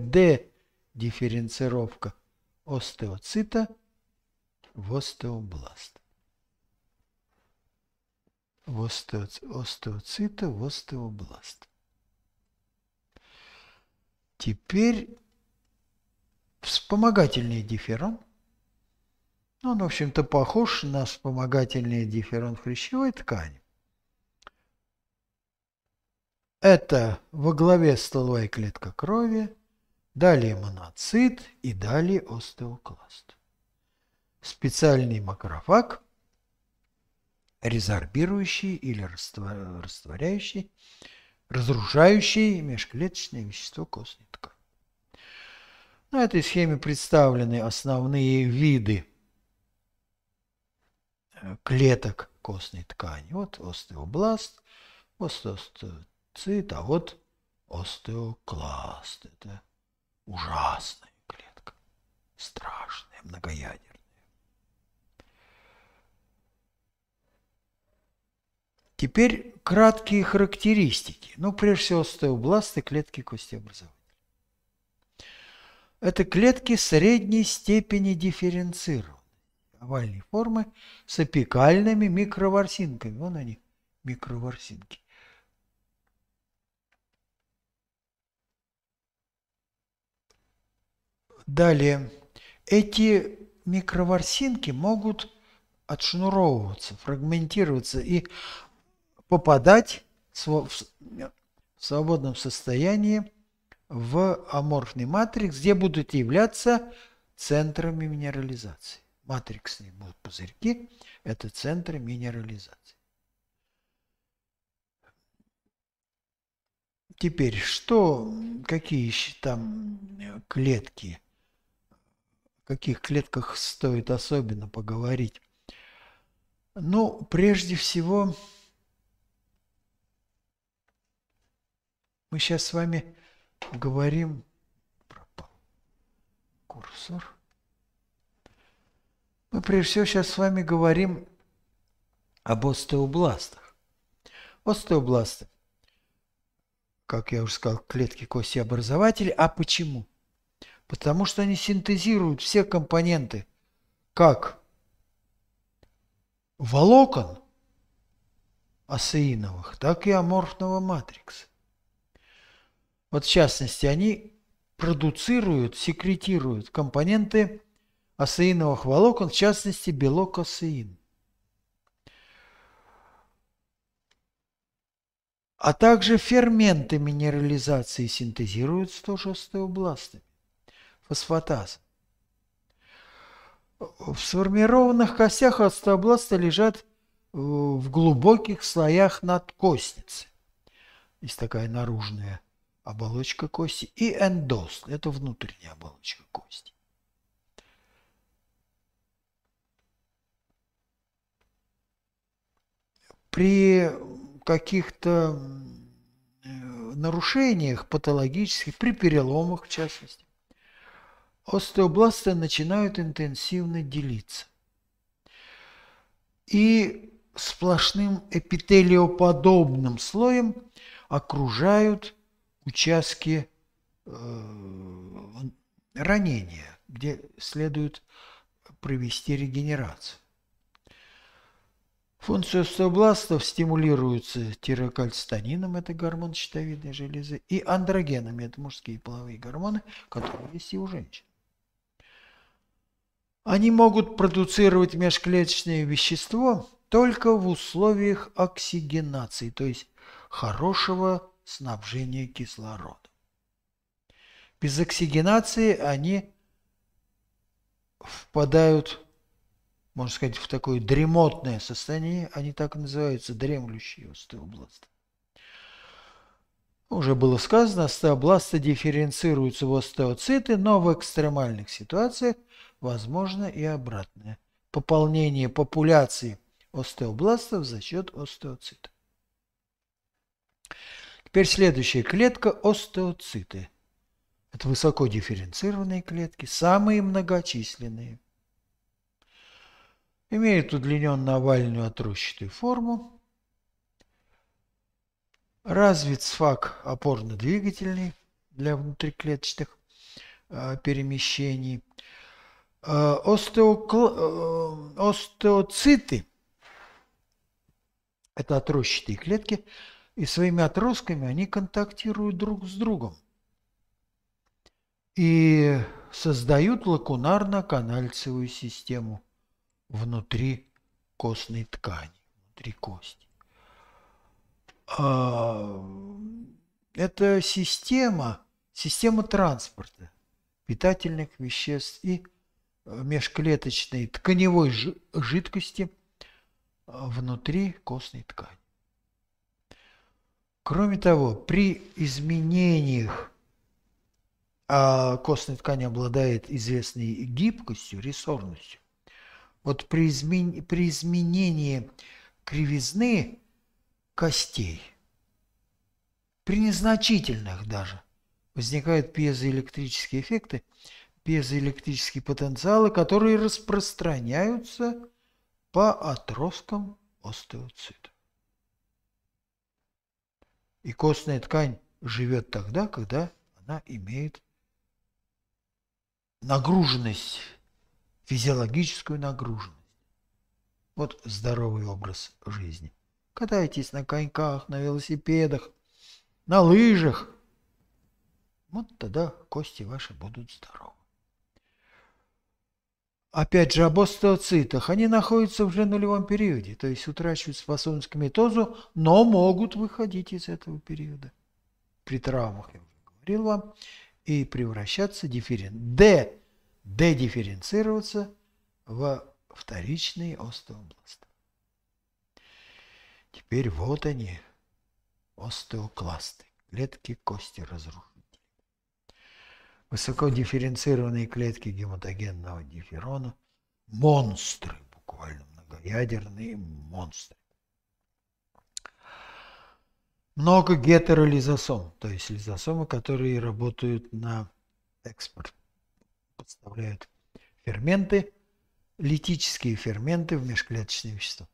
дифференцировка остеоцита в остеобласт в остеоци... остеоцита в остеобласт. Теперь вспомогательный дифферон. Ну, он, в общем-то, похож на вспомогательный дифферон хрящевой ткани. Это во главе стволовая клетка крови, далее моноцит и далее остеокласт. Специальный макрофаг – резорбирующий или растворяющий, разрушающий межклеточное вещество костной ткани. На этой схеме представлены основные виды э, клеток костной ткани. Вот остеобласт, остеоцит, а вот остеокласт. Это ужасная клетка, страшная, многоядерная. Теперь краткие характеристики. Ну, прежде всего, стеобласты – клетки костеобразования. Это клетки средней степени дифференцированной овальной формы, с апикальными микроворсинками. Вон они, микроворсинки. Далее. Эти микроворсинки могут отшнуровываться, фрагментироваться и попадать в свободном состоянии в аморфный матрикс, где будут являться центрами минерализации. Матриксные будут пузырьки – это центры минерализации. Теперь, что, какие там клетки, о каких клетках стоит особенно поговорить? Ну, прежде всего, Мы сейчас с вами говорим... Пропал курсор. Мы прежде всего сейчас с вами говорим об остеобластах. Остеобласты, как я уже сказал, клетки кости образователи. А почему? Потому что они синтезируют все компоненты, как волокон – асеиновых, так и аморфного матрикса. Вот в частности, они продуцируют, секретируют компоненты асеиновых волокон, в частности, белок асеин. А также ферменты минерализации синтезируются тоже остеобластами, фосфатаз. В сформированных костях остеобласты лежат э, в глубоких слоях надкостницы. Есть такая наружная оболочка кости, и эндос – это внутренняя оболочка кости. При каких-то э, нарушениях патологических, при переломах в частности, остеобласты начинают интенсивно делиться. И сплошным эпителиоподобным слоем окружают участки э, ранения, где следует провести регенерацию. Функция стобластов стимулируется тирокальцитонином – это гормон щитовидной железы, и андрогенами, это мужские половые гормоны, которые есть и у женщин. Они могут продуцировать межклеточное вещество только в условиях оксигенации, то есть хорошего снабжения кислородом. Без оксигенации они впадают, можно сказать, в такое дремотное состояние, они так и называются, дремлющие остеобласты. Уже было сказано, остеобласты дифференцируются в остеоциты, но в экстремальных ситуациях возможно и обратное – пополнение популяции остеобластов за счет остеоцитов. Теперь следующая клетка – остеоциты. Это высоко дифференцированные клетки, самые многочисленные. Имеют удлиненную овальную отрущатую форму. Развит сфак опорно-двигательный для внутриклеточных а, перемещений. А, остеокл... Э, остеоциты – это отрущатые клетки – и своими отростками они контактируют друг с другом и создают лакунарно-канальцевую систему внутри костной ткани, внутри кости. А, это система, система транспорта питательных веществ и э, межклеточной тканевой жидкости э, внутри костной ткани. Кроме того, при изменениях а костная ткань обладает известной гибкостью, рессорностью. Вот при, измен... при изменении кривизны костей, при незначительных даже, возникают пьезоэлектрические эффекты, пьезоэлектрические потенциалы, которые распространяются по отросткам остеоцитов. И костная ткань живет тогда, когда она имеет нагруженность, физиологическую нагруженность. Вот здоровый образ жизни. Катайтесь на коньках, на велосипедах, на лыжах. Вот тогда кости ваши будут здоровы. Опять же, об остеоцитах. Они находятся уже в нулевом периоде, то есть утрачивают способность к метозу, но могут выходить из этого периода. При травмах, я говорил вам, и превращаться, дифферен... д дедифференцироваться в вторичные остеобласты. Теперь вот они, остеокласты, клетки кости разрушены высокодифференцированные клетки гематогенного диферона, монстры, буквально многоядерные монстры. Много гетеролизосом, то есть лизосомы, которые работают на экспорт, подставляют ферменты, литические ферменты в межклеточные вещества.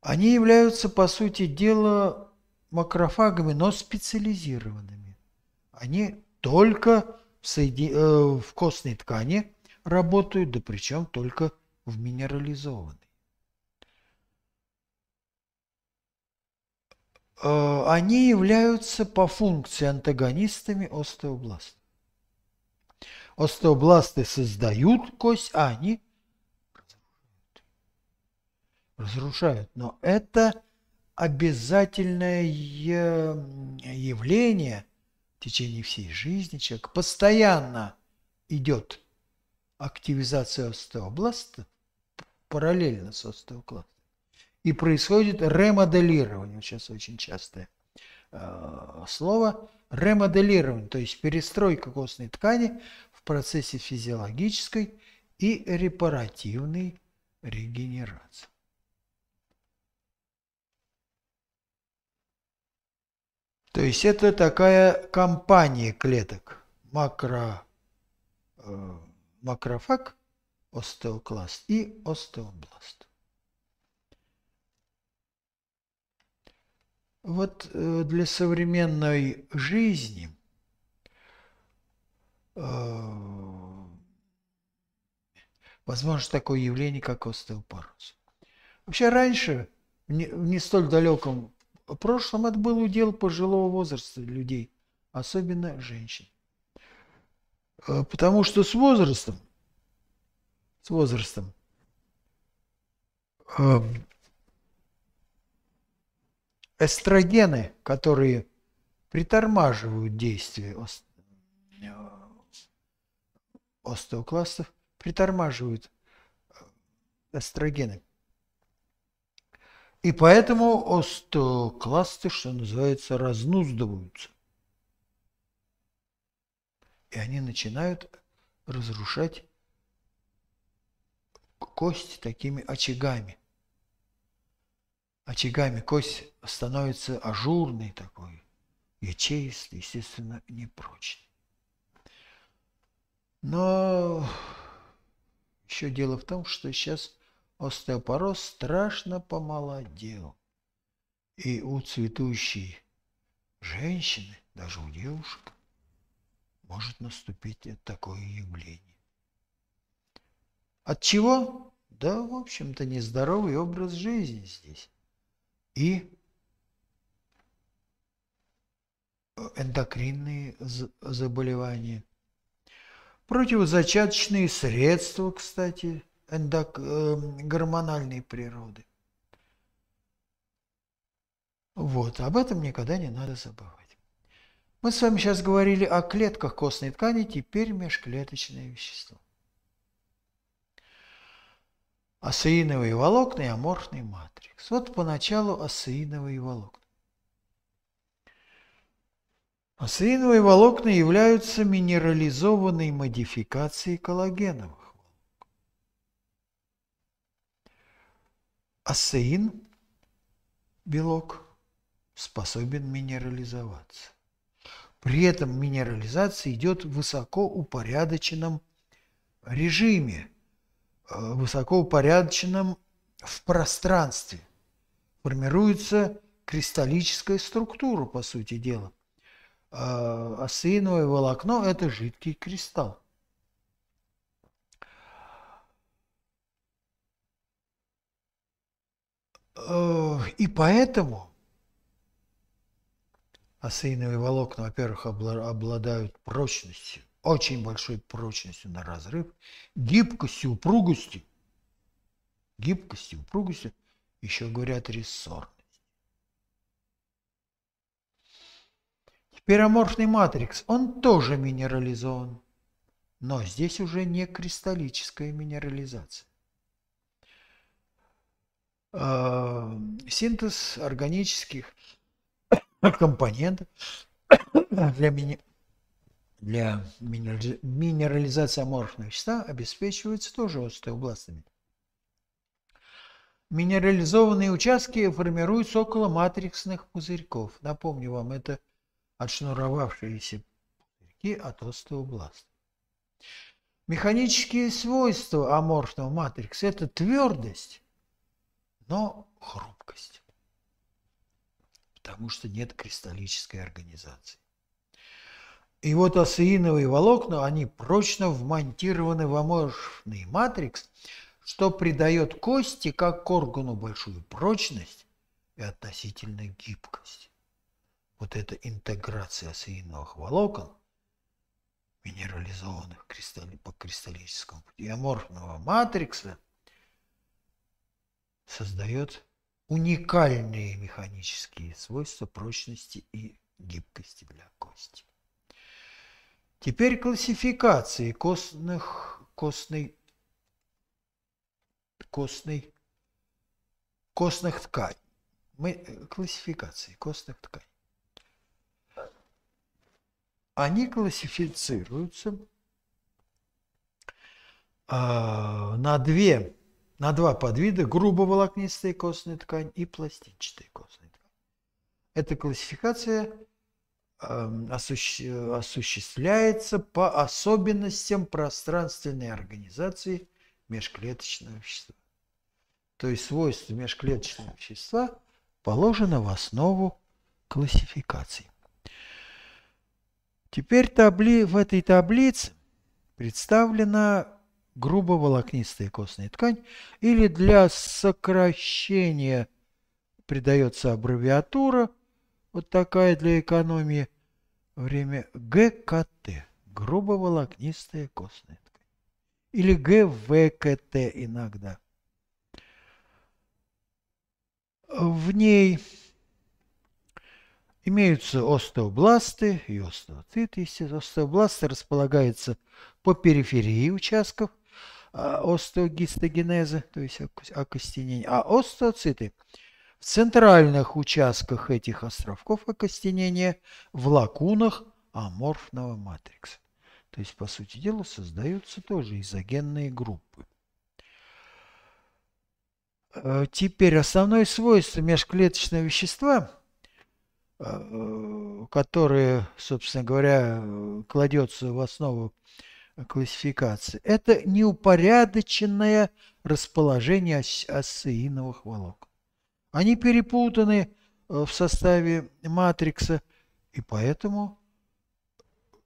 Они являются, по сути дела, макрофагами, но специализированными они только в, соедин... Э, в костной ткани работают, да причем только в минерализованной. Э, они являются по функции антагонистами остеобласт. Остеобласты создают кость, а они разрушают. Но это обязательное э, явление – течение всей жизни человек постоянно идет активизация остеобласта параллельно с остеокластом. И происходит ремоделирование, сейчас очень частое э, слово, ремоделирование, то есть перестройка костной ткани в процессе физиологической и репаративной регенерации. То есть это такая компания клеток. Макро, э, макрофаг, остеокласт и остеобласт. Вот э, для современной жизни э, возможно такое явление, как остеопороз. Вообще раньше, в не, в не столь далеком в прошлом это был удел пожилого возраста людей, особенно женщин. Э, потому что с возрастом, с возрастом, эм, эстрогены, которые притормаживают действие э, остеокластов, притормаживают э, эстрогены, и поэтому остокласты, что называется, разнуздываются. И они начинают разрушать кость такими очагами. Очагами кость становится ажурной такой, ячеистой, естественно, непрочной. Но еще дело в том, что сейчас остеопороз страшно помолодел. И у цветущей женщины, даже у девушек, может наступить такое явление. От чего? Да, в общем-то, нездоровый образ жизни здесь. И эндокринные заболевания. Противозачаточные средства, кстати, эндок, э, гормональной природы. Вот, об этом никогда не надо забывать. Мы с вами сейчас говорили о клетках костной ткани, теперь межклеточное вещество. Асеиновые волокна и аморфный матрикс. Вот поначалу асеиновые волокна. Асеиновые волокна являются минерализованной модификацией коллагеновых. асеин, белок, способен минерализоваться. При этом минерализация идет в высоко режиме, э, высоко в пространстве. Формируется кристаллическая структура, по сути дела. Осеиновое э, а волокно – это жидкий кристалл. И поэтому осеиновые волокна, во-первых, обладают прочностью, очень большой прочностью на разрыв, гибкостью, упругостью, гибкостью, упругостью, еще говорят рессорность. Теперь аморфный матрикс, он тоже минерализован, но здесь уже не кристаллическая минерализация. Э, синтез органических компонентов для, мини... для минерализации аморфного вещества обеспечивается тоже остеобластами. Минерализованные участки формируются около матриксных пузырьков. Напомню вам, это отшнуровавшиеся пузырьки от остеобласта. Механические свойства аморфного матрикса – это твердость, но хрупкость, потому что нет кристаллической организации. И вот осеиновые волокна, они прочно вмонтированы в аморфный матрикс, что придает кости как к органу большую прочность и относительно гибкость. Вот эта интеграция осеиновых волокон, минерализованных кристалли, по кристаллическому пути аморфного матрикса – создает уникальные механические свойства прочности и гибкости для кости. Теперь классификации костных, костной, костной, костных тканей. Мы, э, классификации костных тканей. Они классифицируются э, на две на два подвида – грубо волокнистая костная ткань и пластинчатая костная ткань. Эта классификация эм, осуществляется по особенностям пространственной организации межклеточного вещества. То есть свойства межклеточного вещества положено в основу классификации. Теперь табли... в этой таблице представлена Грубоволокнистая костная ткань, или для сокращения придается аббревиатура, вот такая для экономии, время ГКТ, грубоволокнистая костная ткань, или ГВКТ иногда. В ней Имеются остеобласты и остеоциты. Остеобласты располагаются по периферии участков а, остеогистогенеза, то есть окостенения, а остеоциты в центральных участках этих островков окостенения, в лакунах аморфного матрикса. То есть, по сути дела, создаются тоже изогенные группы. Э, теперь основное свойство межклеточного вещества, э, э, которое, собственно говоря, кладется в основу классификации. Это неупорядоченное расположение ассеиновых волокон. Они перепутаны э, в составе матрикса, и поэтому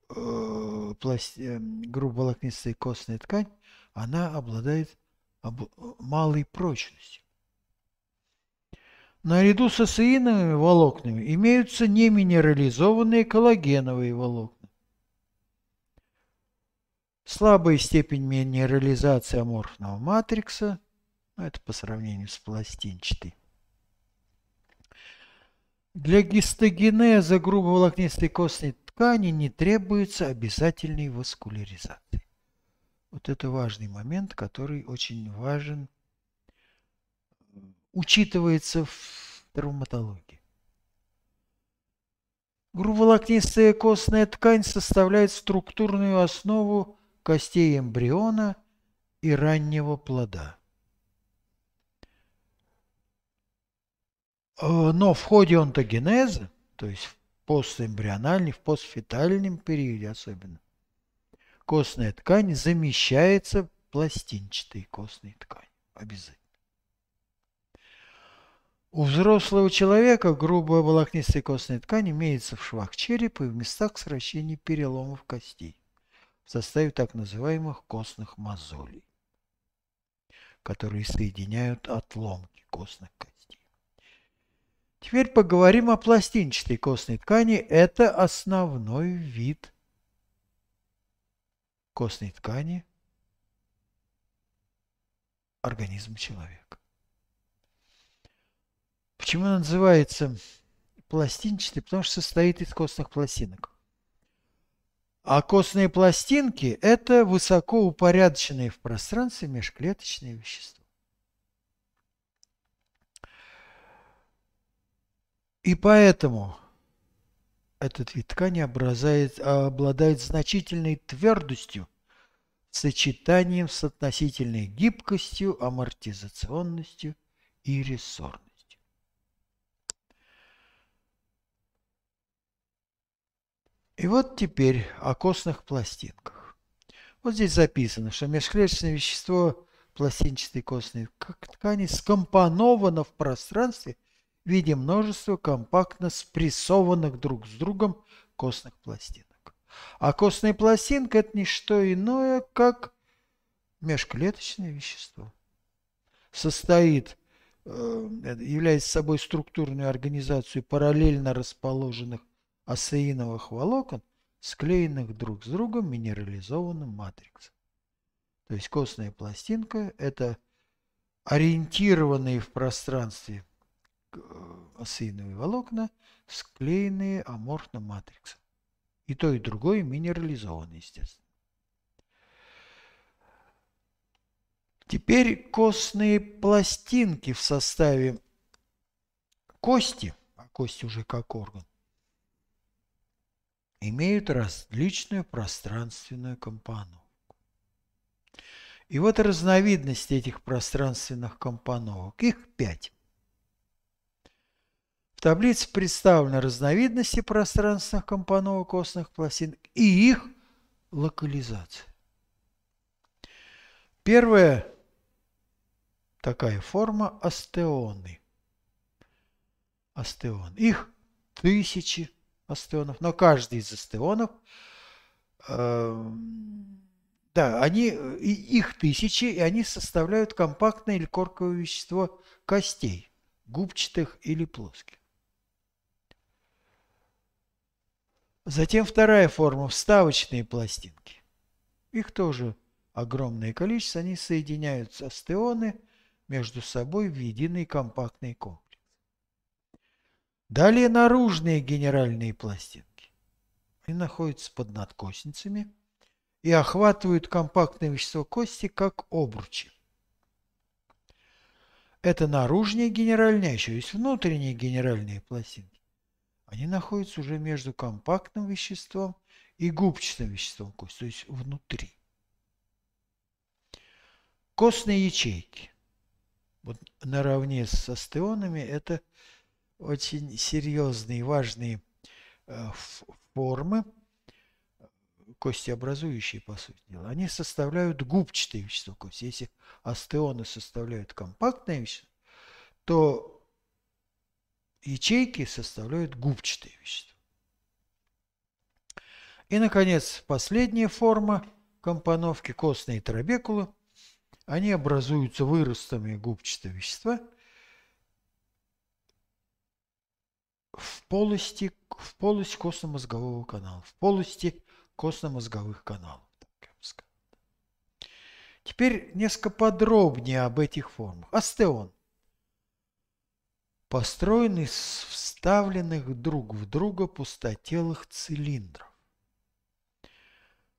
э, пласт... Э, грубоволокнистая костная ткань, она обладает малой прочностью. Наряду с ассеиновыми волокнами имеются неминерализованные коллагеновые волокна. Слабая степень минерализации реализации аморфного матрикса, ну, это по сравнению с пластинчатой. Для гистогенеза грубоволокнистой костной ткани не требуется обязательной васкуляризации. Вот это важный момент, который очень важен, учитывается в травматологии. Грубоволокнистая костная ткань составляет структурную основу костей эмбриона и раннего плода. Э, но в ходе онтогенеза, то есть в постэмбриональный, в постфетальном периоде особенно, костная ткань замещается пластинчатой костной тканью. Обязательно. У взрослого человека грубая волокнистая костная ткань имеется в швах черепа и в местах сращения переломов костей в составе так называемых костных мозолей, которые соединяют отломки костных костей. Теперь поговорим о пластинчатой костной ткани. Это основной вид костной ткани организма человека. Почему она называется пластинчатой? Потому что состоит из костных пластинок. А костные пластинки – это высоко упорядоченные в пространстве межклеточные вещества. И поэтому этот вид ткани образает, обладает значительной твердостью, сочетанием с относительной гибкостью, амортизационностью и рессорностью. И вот теперь о костных пластинках. Вот здесь записано, что межклеточное вещество пластинчатой костной ткани скомпоновано в пространстве в виде множества компактно спрессованных друг с другом костных пластинок. А костная пластинка – это не что иное, как межклеточное вещество. Состоит, э, является собой структурную организацию параллельно расположенных асеиновых волокон, склеенных друг с другом минерализованным матриксом. То есть костная пластинка – это ориентированные в пространстве э, осеиновые волокна, склеенные аморфным матриксом. И то, и другое минерализованы, естественно. Теперь костные пластинки в составе кости, а кость уже как орган, имеют различную пространственную компоновку. И вот разновидность этих пространственных компоновок, их пять. В таблице представлены разновидности пространственных компоновок костных пластин и их локализация. Первая такая форма – остеоны. Остеон. Их тысячи остеонов, но каждый из остеонов, э, эм, да, они, и, их тысячи, и они составляют компактное или корковое вещество костей, губчатых или плоских. Затем вторая форма – вставочные пластинки. Их тоже огромное количество, они соединяются остеоны между собой в единый компактный комплекс. Далее наружные генеральные пластинки. Они находятся под надкосницами и охватывают компактное вещество кости как обручи. Это наружные генеральные, а еще есть внутренние генеральные пластинки. Они находятся уже между компактным веществом и губчатым веществом кости, то есть внутри. Костные ячейки. Вот наравне с остеонами это очень серьезные, важные э, формы, костеобразующие, по сути дела, они составляют губчатое вещество кости. Если остеоны составляют компактное вещество, то ячейки составляют губчатое вещество. И, наконец, последняя форма компоновки – костные трабекулы. Они образуются выростами губчатого вещества – в полости, в полость костно-мозгового канала, в полости костно-мозговых каналов. Теперь несколько подробнее об этих формах. Остеон построен из вставленных друг в друга пустотелых цилиндров.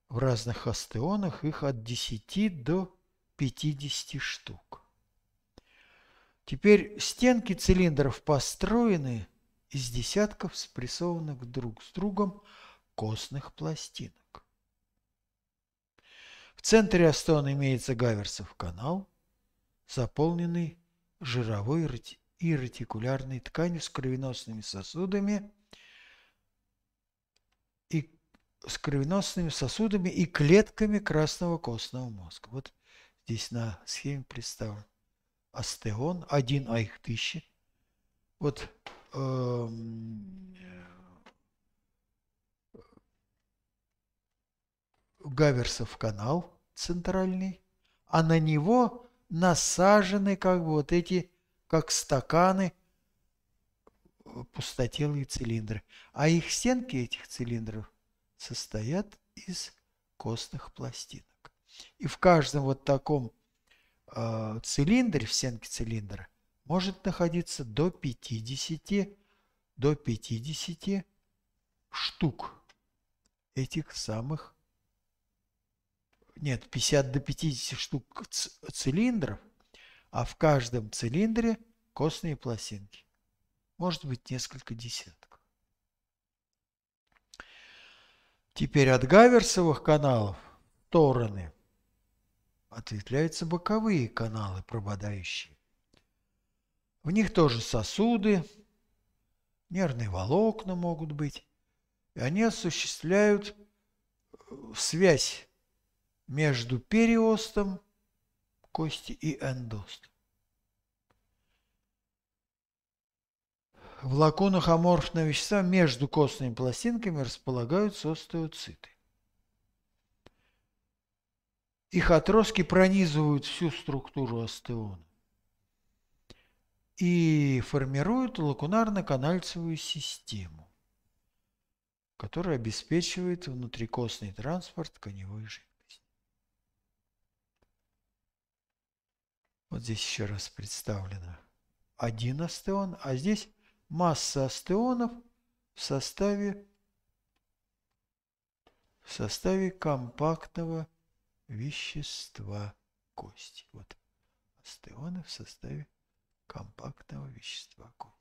В разных остеонах их от 10 до 50 штук. Теперь стенки цилиндров построены из десятков спрессованных друг с другом костных пластинок. В центре Астона имеется Гаверсов канал, заполненный жировой и ретикулярной тканью с кровеносными сосудами и с кровеносными сосудами и клетками красного костного мозга. Вот здесь на схеме представлен остеон, один, а их тысячи. Вот Эм, Гаверсов канал центральный, а на него насажены как бы вот эти, как стаканы, э, пустотелые цилиндры. А их стенки этих цилиндров состоят из костных пластинок. И в каждом вот таком э, цилиндре, в стенке цилиндра – может находиться до 50, до 50 штук этих самых, нет, 50 до 50 штук цилиндров, а в каждом цилиндре костные пластинки. Может быть, несколько десятков. Теперь от гаверсовых каналов стороны ответвляются боковые каналы, прободающие в них тоже сосуды, нервные волокна могут быть, и они осуществляют э, связь между периостом кости и эндостом. В лакунах аморфного вещества между костными пластинками располагаются остеоциты. Их отростки пронизывают всю структуру остеона и формируют лакунарно-канальцевую систему, которая обеспечивает внутрикостный транспорт коневой жизни. Вот здесь еще раз представлено один остеон, а здесь масса остеонов в составе, в составе компактного вещества кости. Вот остеоны в составе компактного вещества кузнец.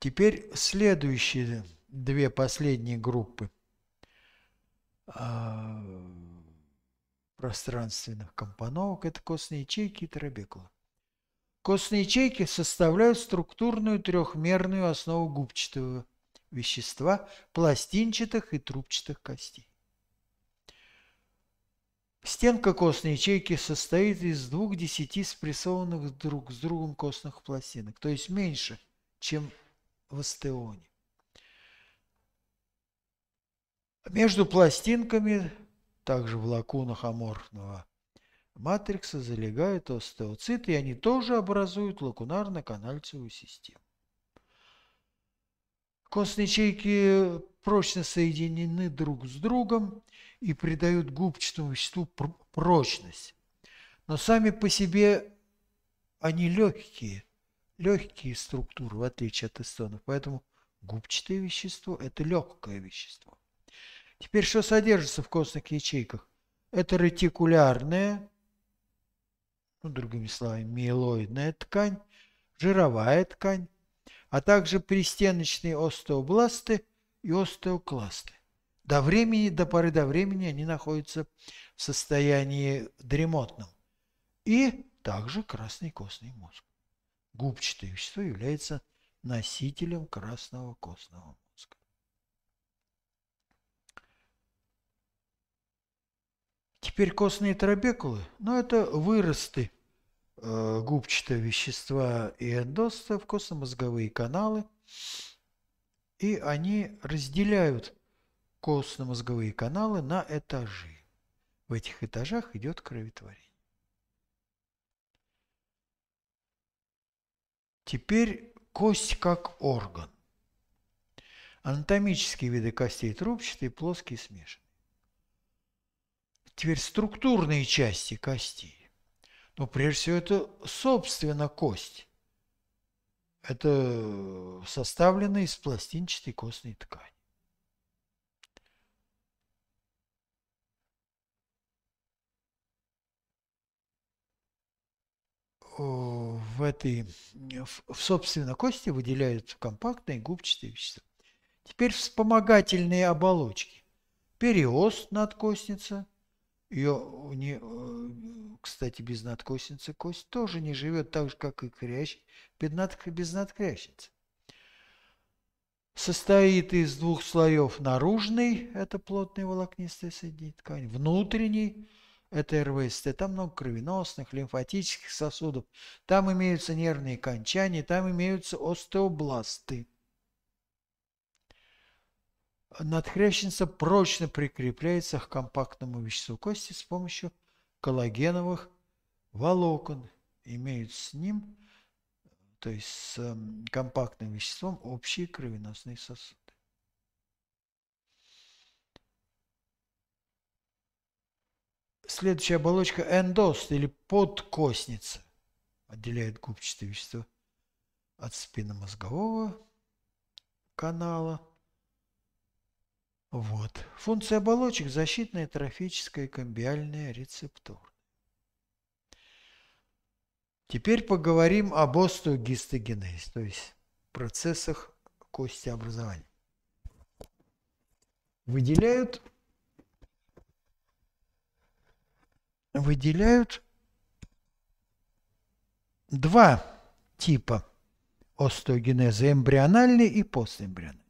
Теперь следующие две последние группы а, пространственных компоновок – это костные ячейки и трабекула. Костные ячейки составляют структурную трехмерную основу губчатого вещества, пластинчатых и трубчатых костей. Стенка костной ячейки состоит из двух десяти спрессованных друг с другом костных пластинок, то есть меньше, чем в остеоне. Между пластинками, также в лакунах аморфного матрикса, залегают остеоциты, и они тоже образуют лакунарно-канальцевую систему. Костные ячейки прочно соединены друг с другом и придают губчатому веществу прочность. Но сами по себе они легкие, легкие структуры, в отличие от эстонов. Поэтому губчатое вещество – это легкое вещество. Теперь что содержится в костных ячейках? Это ретикулярная, ну, другими словами, миелоидная ткань, жировая ткань, а также пристеночные остеобласты – и остеокласты. До времени, до поры до времени они находятся в состоянии дремотном. И также красный костный мозг. Губчатое вещество является носителем красного костного мозга. Теперь костные трабекулы, но ну, это выросты э, губчатого вещества и эндоста в костно-мозговые каналы – и они разделяют костно-мозговые каналы на этажи. В этих этажах идет кроветворение. Теперь кость как орган. Анатомические виды костей трубчатые, плоские, смешанные. Теперь структурные части костей. Но прежде всего это, собственно, кость это э, составлено из пластинчатой костной ткани. в этой, в, собственно, кости выделяют компактные губчатые вещества. Теперь вспомогательные оболочки. Переост надкостница, ее, не, э, кстати, без кость тоже не живет так же, как и крящ, без надкрящницы. Состоит из двух слоев. Наружный – это плотная волокнистая соединительная ткань. Внутренний – это РВСТ. Там много кровеносных, лимфатических сосудов. Там имеются нервные кончания, там имеются остеобласты надхрящница прочно прикрепляется к компактному веществу кости с помощью коллагеновых волокон, имеют с ним, то есть с эм, компактным веществом, общие кровеносные сосуды. Следующая оболочка эндост или подкосница отделяет губчатое вещество от спинномозгового канала – вот. Функция оболочек – защитная трофическая комбиальная, рецептура. Теперь поговорим об остеогистогенезе, то есть процессах кости образования. Выделяют, выделяют два типа остеогенеза – эмбриональный и постэмбриональный.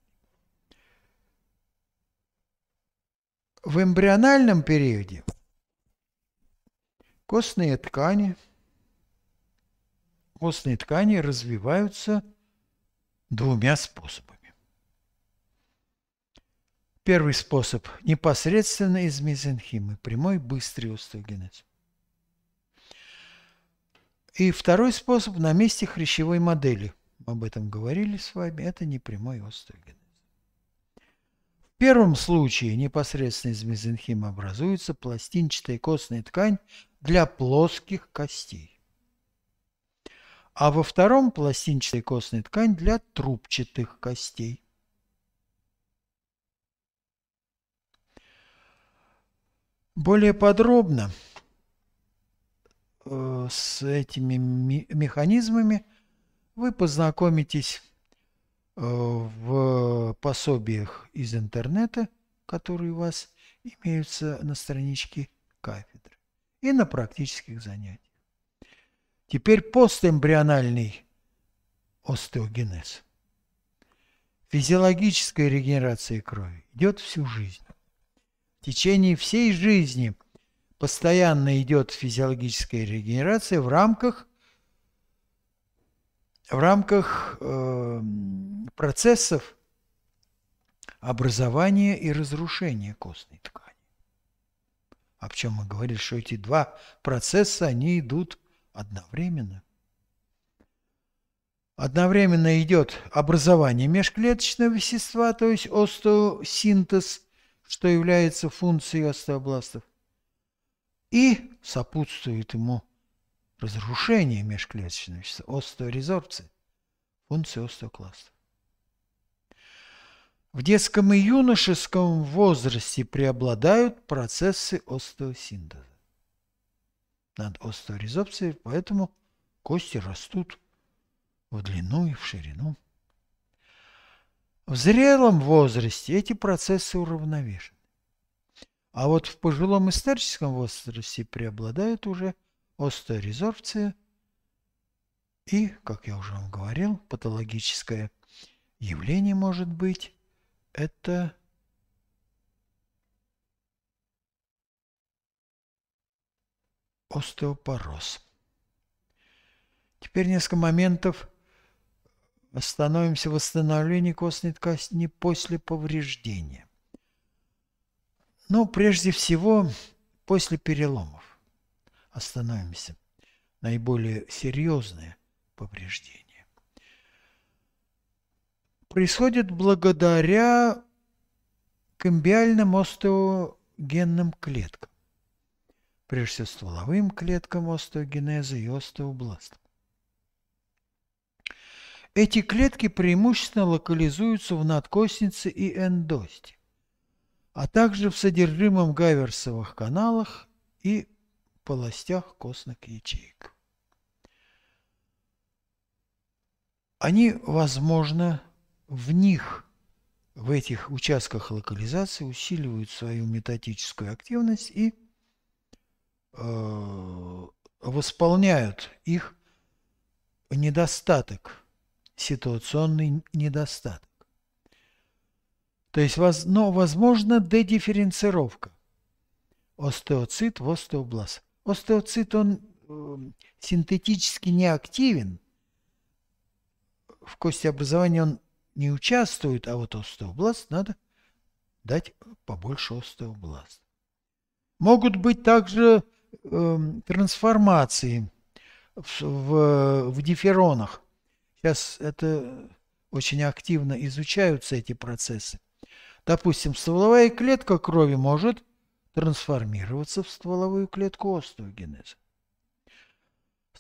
В эмбриональном периоде костные ткани, костные ткани развиваются двумя способами. Первый способ – непосредственно из мезенхимы, прямой быстрый остеогенез. И второй способ – на месте хрящевой модели. Об этом говорили с вами, это не прямой остеогенез первом случае непосредственно из мезенхима образуется пластинчатая костная ткань для плоских костей, а во втором пластинчатая костная ткань для трубчатых костей. Более подробно э, с этими механизмами вы познакомитесь Э, в пособиях из интернета, которые у вас имеются на страничке кафедры, и на практических занятиях. Теперь постэмбриональный остеогенез. Физиологическая регенерация крови идет всю жизнь. В течение всей жизни постоянно идет физиологическая регенерация в рамках в рамках э, процессов образования и разрушения костной ткани. А в чем мы говорили, что эти два процесса, они идут одновременно. Одновременно идет образование межклеточного вещества, то есть остеосинтез, что является функцией остеобластов, и сопутствует ему разрушение межклеточного вещества, остеорезорбции, функция остеокластов. В детском и юношеском возрасте преобладают процессы остеосинтеза над остеорезопцией, поэтому кости растут в длину и в ширину. В зрелом возрасте эти процессы уравновешены. А вот в пожилом и старческом возрасте преобладают уже остеорезорбция и, как я уже вам говорил, патологическое явление может быть это... Остеопороз. Теперь несколько моментов остановимся в восстановлении костной ткани после повреждения. Но ну, прежде всего после переломов остановимся. Наиболее серьезные повреждения происходит благодаря комбиальным остеогенным клеткам, прежде всего стволовым клеткам остеогенеза и остеобластам. Эти клетки преимущественно локализуются в надкостнице и эндосте, а также в содержимом гайверсовых каналах и полостях костных ячеек. Они, возможно, в них, в этих участках локализации усиливают свою метатическую активность и э, восполняют их недостаток, ситуационный недостаток. То есть, воз, но возможно дедифференцировка. Остеоцит в остеобласт. Остеоцит, он э, синтетически неактивен. В кости образования он не участвуют, а вот остеобласт надо дать побольше остеобласт. Могут быть также э, трансформации в, в, в диферонах. Сейчас это очень активно изучаются эти процессы. Допустим, стволовая клетка крови может трансформироваться в стволовую клетку остеогенеза.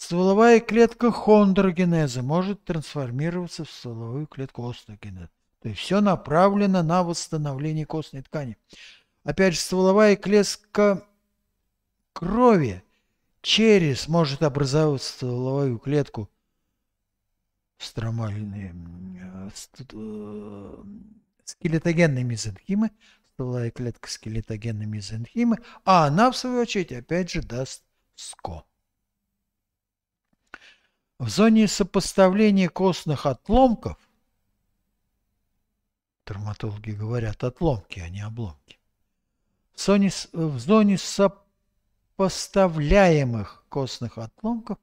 Стволовая клетка хондрогенеза может трансформироваться в стволовую клетку остеогенеза. То есть все направлено на восстановление костной ткани. Опять же, стволовая клетка крови через может образовывать стволовую клетку стромальные э, э, скелетогенные мезенхимы, стволовая клетка скелетогенной мезенхимы, а она, в свою очередь, опять же, даст СКО в зоне сопоставления костных отломков травматологи говорят отломки, а не обломки, в зоне, в зоне сопоставляемых костных отломков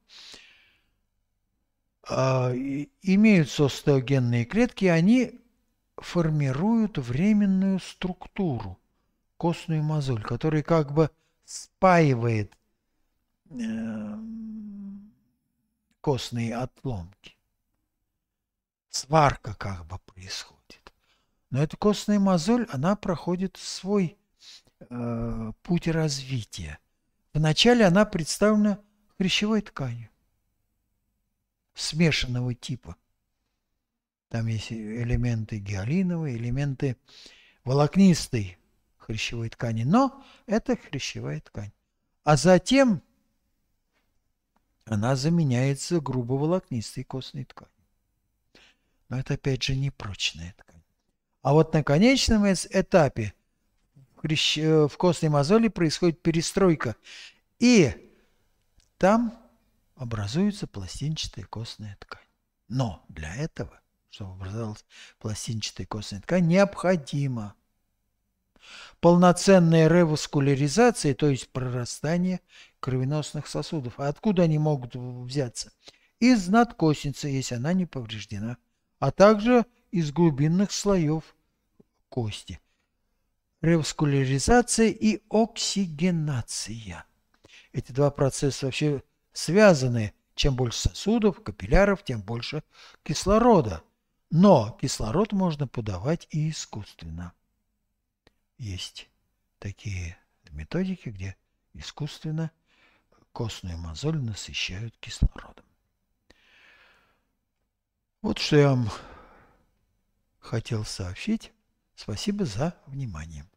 э, имеются остеогенные клетки, они формируют временную структуру, костную мозоль, которая как бы спаивает э, костные отломки. Сварка как бы происходит. Но эта костная мозоль, она проходит свой э, путь развития. Вначале она представлена хрящевой тканью смешанного типа. Там есть элементы гиалиновые, элементы волокнистой хрящевой ткани, но это хрящевая ткань. А затем она заменяется грубоволокнистой костной тканью. Но это опять же не прочная ткань. А вот на конечном этапе э, в костной мозоли происходит перестройка, и там образуется пластинчатая костная ткань. Но для этого, чтобы образовалась пластинчатая костная ткань, необходимо – полноценная реваскуляризации, то есть прорастание кровеносных сосудов. А откуда они могут взяться? Из надкосницы, если она не повреждена, а также из глубинных слоев кости. Реваскуляризация и оксигенация. Эти два процесса вообще связаны. Чем больше сосудов, капилляров, тем больше кислорода. Но кислород можно подавать и искусственно. Есть такие методики, где искусственно костную мозоль насыщают кислородом. Вот что я вам хотел сообщить. Спасибо за внимание.